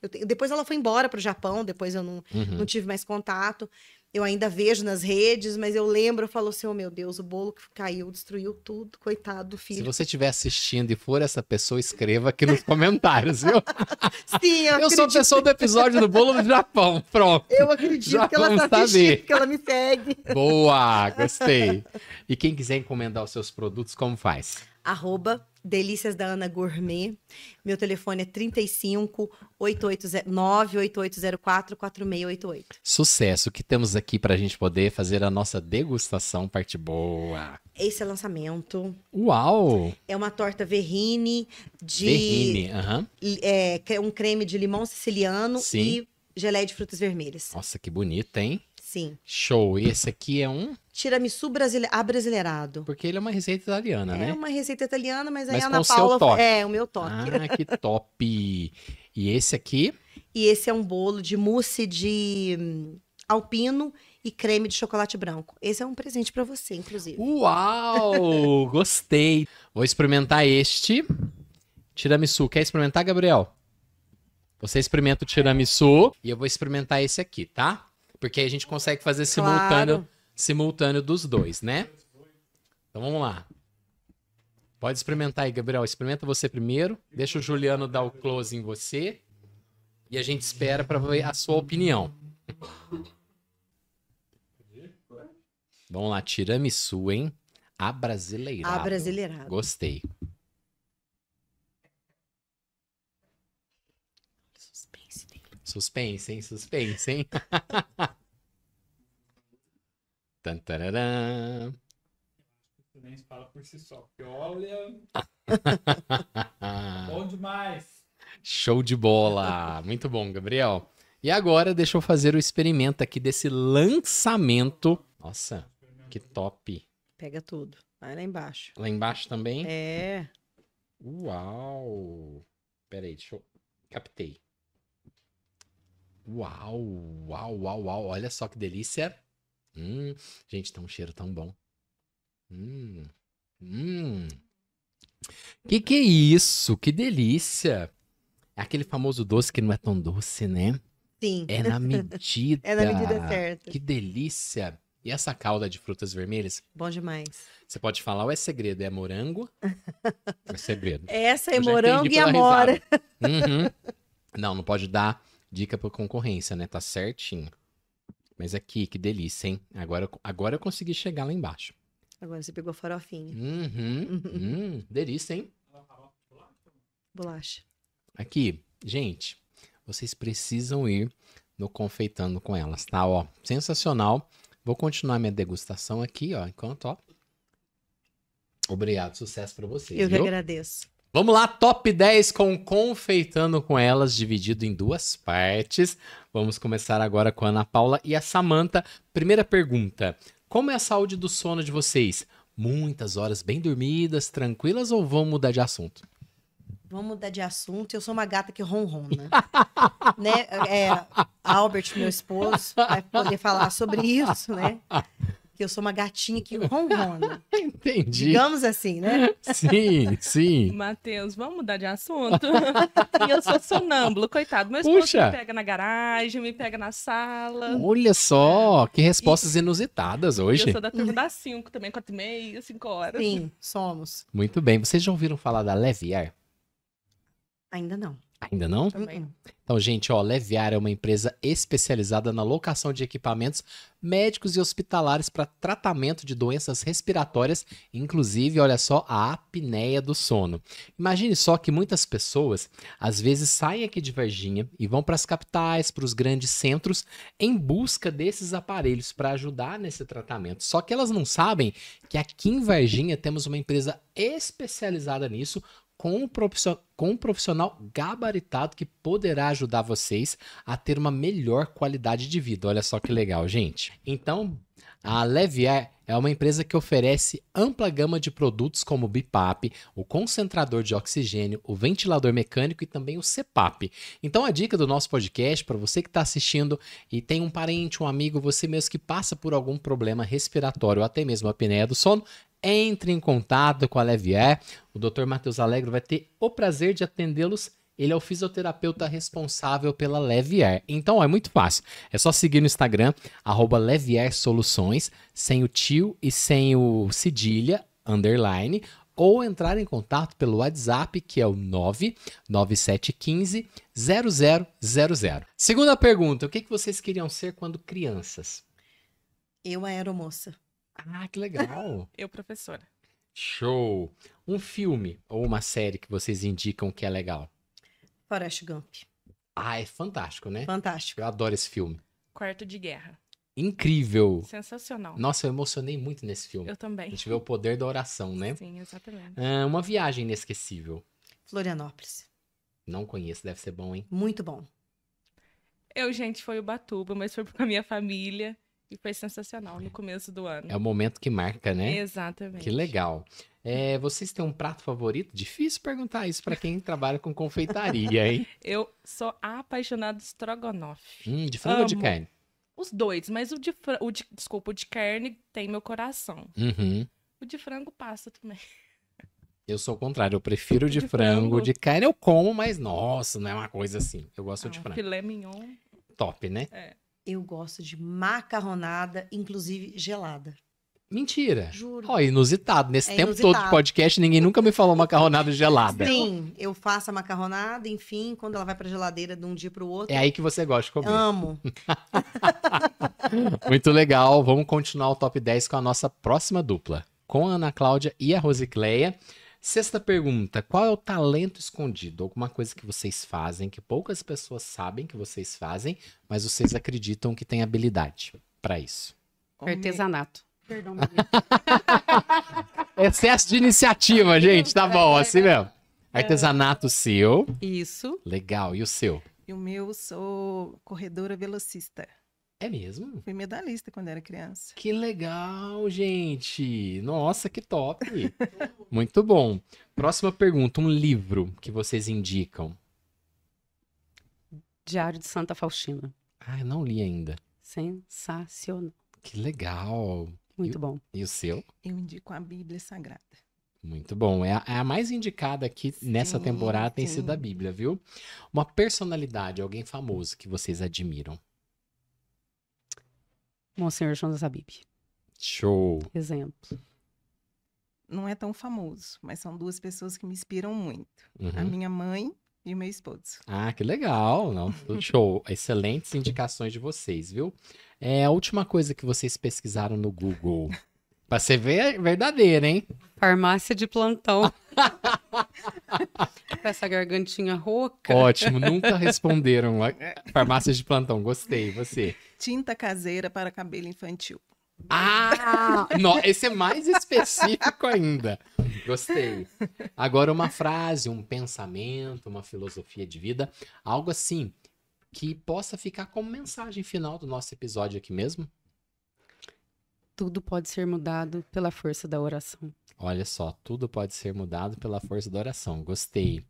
Eu te... Depois ela foi embora para o Japão, depois eu não, uhum. não tive mais contato eu ainda vejo nas redes, mas eu lembro, eu falo assim, oh meu Deus, o bolo que caiu, destruiu tudo, coitado do filho. Se você estiver
assistindo e for essa pessoa, escreva aqui nos comentários, viu? Sim, eu Eu sou a pessoa do episódio do bolo do Japão, pronto.
Eu acredito que ela tá assistindo, que ela me segue. Boa, gostei.
E quem quiser encomendar os seus produtos, como faz?
arroba Delícias da Ana Gourmet. Meu telefone é 35 98804 4688.
Sucesso o que temos aqui para a gente poder fazer a nossa degustação, parte boa.
Esse é lançamento.
Uau!
É uma torta verrine de. Verrine, aham. É, um creme de limão siciliano Sim. e geleia de frutas vermelhas.
Nossa, que bonita, hein? Sim. Show! E esse aqui é um tiramisu
brasile... abrasileirado.
Porque ele é uma receita italiana, é né? É uma
receita italiana, mas, mas aí a Ana Paula... Toque. É, o meu toque. Ah, que
top! e esse aqui?
E esse é um bolo de mousse de hum, alpino e creme de chocolate branco. Esse é um presente para você, inclusive. Uau!
gostei! Vou experimentar este tiramisu. Quer experimentar, Gabriel? Você experimenta o tiramisu e eu vou experimentar esse aqui, tá? Porque aí a gente consegue fazer claro. simultâneo simultâneo dos dois, né? Então vamos lá. Pode experimentar aí, Gabriel. Experimenta você primeiro. Deixa o Juliano dar o close em você. E a gente espera para ver a sua opinião. Vamos lá, tiramisu, hein? A brasileirada. Gostei. Suspense, hein? Suspense, hein? Suspense, hein? Tantararã. Nem fala por si só, porque olha. bom demais. Show de bola. Muito bom, Gabriel. E agora deixa eu fazer o experimento aqui desse lançamento. Nossa, que top.
Pega tudo. Vai lá embaixo.
Lá embaixo também? É. Uau. Pera aí, deixa eu... Captei. Uau, uau, uau, uau. Olha só que delícia. Hum, gente, tá um cheiro tão bom. Hum, hum. Que que é isso? Que delícia! É aquele famoso doce que não é tão doce, né? Sim. É na medida. é na medida certa. Que delícia! E essa calda de frutas vermelhas? Bom demais. Você pode falar, ou é segredo? É morango? é segredo. Essa é morango e amora. Uhum. Não, não pode dar dica pra concorrência, né? Tá certinho. Mas aqui, que delícia, hein? Agora, agora eu consegui chegar lá embaixo.
Agora você pegou a farofinha.
Uhum. hum, delícia, hein? Bolacha. Aqui, gente, vocês precisam ir no Confeitando com Elas, tá? Ó, sensacional. Vou continuar minha degustação aqui, ó, enquanto, ó. Obrigado, sucesso para vocês. Eu viu? que
agradeço.
Vamos lá, top 10 com Confeitando com Elas, dividido em duas partes. Vamos começar agora com a Ana Paula e a Samanta. Primeira pergunta: Como é a saúde do sono de vocês? Muitas horas bem dormidas, tranquilas ou vamos mudar de assunto?
Vamos mudar de assunto. Eu sou uma gata que ronrona. né? É, Albert, meu esposo, vai poder falar sobre isso, né?
que eu sou uma gatinha que ronrona. Entendi.
Digamos assim, né? Sim, sim.
Matheus, vamos mudar de assunto. eu sou sonâmbulo, coitado. Meu esposo Puxa. me pega na garagem, me pega na sala.
Olha só, é. que respostas e... inusitadas hoje. eu sou da
turma das 5 também, 4 e meia, 5 horas. Sim, somos.
Muito bem. Vocês já ouviram falar da Levier? Ainda não. Ainda não? Também. Então, gente, ó, Leviar é uma empresa especializada na locação de equipamentos médicos e hospitalares para tratamento de doenças respiratórias, inclusive, olha só, a apneia do sono. Imagine só que muitas pessoas às vezes saem aqui de Varginha e vão para as capitais, para os grandes centros em busca desses aparelhos para ajudar nesse tratamento. Só que elas não sabem que aqui em Varginha temos uma empresa especializada nisso com um, com um profissional gabaritado que poderá ajudar vocês a ter uma melhor qualidade de vida. Olha só que legal, gente. Então, a Leviar é uma empresa que oferece ampla gama de produtos como o BIPAP, o concentrador de oxigênio, o ventilador mecânico e também o CEPAP. Então a dica do nosso podcast para você que está assistindo e tem um parente, um amigo, você mesmo que passa por algum problema respiratório ou até mesmo a apneia do sono entre em contato com a Levier. É. O Dr. Matheus Alegre vai ter o prazer de atendê-los. Ele é o fisioterapeuta responsável pela Levier. É. Então é muito fácil. É só seguir no Instagram, arroba Levier é Soluções, sem o tio e sem o cedilha, underline, ou entrar em contato pelo WhatsApp, que é o 99715 0000. Segunda pergunta, o que, que vocês queriam ser quando crianças? Eu era moça. Ah, que legal! eu, professora. Show! Um filme ou uma série que vocês indicam que é legal? Forrest Gump. Ah, é fantástico, né? Fantástico. Eu adoro esse filme.
Quarto de Guerra.
Incrível.
Sensacional.
Nossa, eu emocionei muito nesse filme. Eu também. A gente vê o poder da oração, né?
Sim, exatamente.
Ah, uma viagem inesquecível. Florianópolis. Não conheço, deve ser bom, hein? Muito bom.
Eu, gente, foi Batuba, mas foi com a minha família. E foi sensacional no começo do ano. É o
momento que marca, né? Exatamente. Que legal. É, vocês têm um prato favorito? Difícil perguntar isso para quem trabalha com confeitaria, hein?
Eu sou apaixonada de estrogonofe.
Hum, de frango Amo. ou de carne?
Os dois, mas o de, o de, desculpa, o de carne tem meu coração. Uhum. O de frango passa também.
Eu sou o contrário, eu prefiro o de, de frango. frango. De carne eu como, mas nossa, não é uma coisa assim. Eu gosto ah, de frango. Filé mignon. Top, né? É.
Eu gosto de macarronada, inclusive gelada.
Mentira. Juro. Ó, oh, inusitado. Nesse é tempo inusitado. todo de podcast, ninguém nunca me falou macarronada gelada. Sim,
eu faço a macarronada, enfim, quando ela vai pra geladeira de um dia pro outro. É aí que
você gosta de comer. Amo. Muito legal. Vamos continuar o top 10 com a nossa próxima dupla. Com a Ana Cláudia e a Rosicléia. Sexta pergunta: qual é o talento escondido? Alguma coisa que vocês fazem que poucas pessoas sabem que vocês fazem, mas vocês acreditam que têm habilidade para isso?
Artesanato.
Perdão,
Excesso de iniciativa, gente. Tá bom, é assim mesmo. É. Artesanato seu. Isso. Legal. E o seu?
E o meu, sou corredora velocista. É mesmo? Fui medalhista quando era criança. Que
legal, gente! Nossa, que top! Muito bom. Próxima pergunta: um livro que vocês indicam? Diário
de Santa Faustina.
Ah, eu não li ainda.
Sensacional.
Que legal. Muito e, bom. E o seu?
Eu indico a Bíblia Sagrada.
Muito bom. É a, é a mais indicada aqui sim, nessa temporada sim. tem sido a Bíblia, viu? Uma personalidade, alguém famoso que vocês admiram.
Monsenhor da Habib.
Show.
Exemplo. Não é tão famoso, mas são duas pessoas que me inspiram muito. Uhum. A minha mãe e o meu esposo.
Ah, que legal! Não, show! Excelentes indicações de vocês, viu? É a última coisa que vocês pesquisaram no Google. pra você ver, é verdadeira, hein? Farmácia de plantão.
essa gargantinha rouca. Ótimo, nunca responderam. Farmácia
de plantão, gostei, você
tinta caseira para cabelo infantil. Ah! não, esse é mais específico
ainda. Gostei. Agora, uma frase, um pensamento, uma filosofia de vida, algo assim que possa ficar como mensagem final do nosso episódio aqui mesmo.
Tudo pode ser mudado pela força da oração.
Olha só, tudo pode ser mudado pela força da oração. Gostei.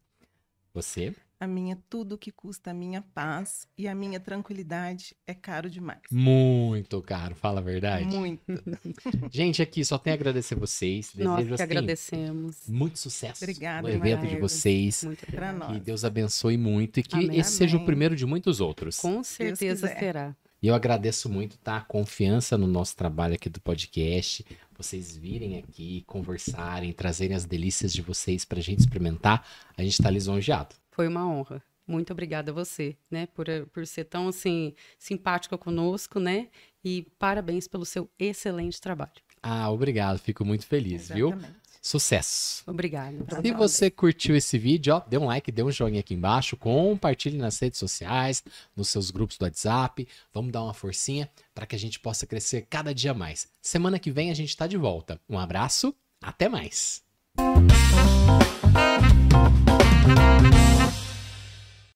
Você?
a minha tudo que custa a minha paz e a minha tranquilidade é caro demais.
Muito caro, fala a verdade. Muito. Gente, aqui só tem a agradecer vocês. Desejo Nós que assim,
agradecemos. Muito sucesso Obrigada,
no evento de vocês. Muito para nós.
Que Deus abençoe muito e que amém, esse amém. seja o primeiro de muitos outros. Com certeza será. E eu agradeço muito tá, a confiança no nosso trabalho aqui do podcast. Vocês virem aqui, conversarem, trazerem as delícias de vocês para a gente experimentar. A gente está lisonjeado.
Foi uma honra. Muito obrigada a você, né, por, eh, por ser tão assim simpática conosco, né? E parabéns pelo seu excelente
trabalho. Ah, obrigado. Fico muito feliz, Exatamente. viu? Sucesso.
Obrigado.
Se você curtiu esse vídeo, ó, dê um like, dê um joinha aqui embaixo, compartilhe nas redes sociais, nos seus grupos do WhatsApp. Vamos dar uma forcinha para que a gente possa crescer cada dia mais. Semana que vem a gente está de volta. Um abraço, até mais.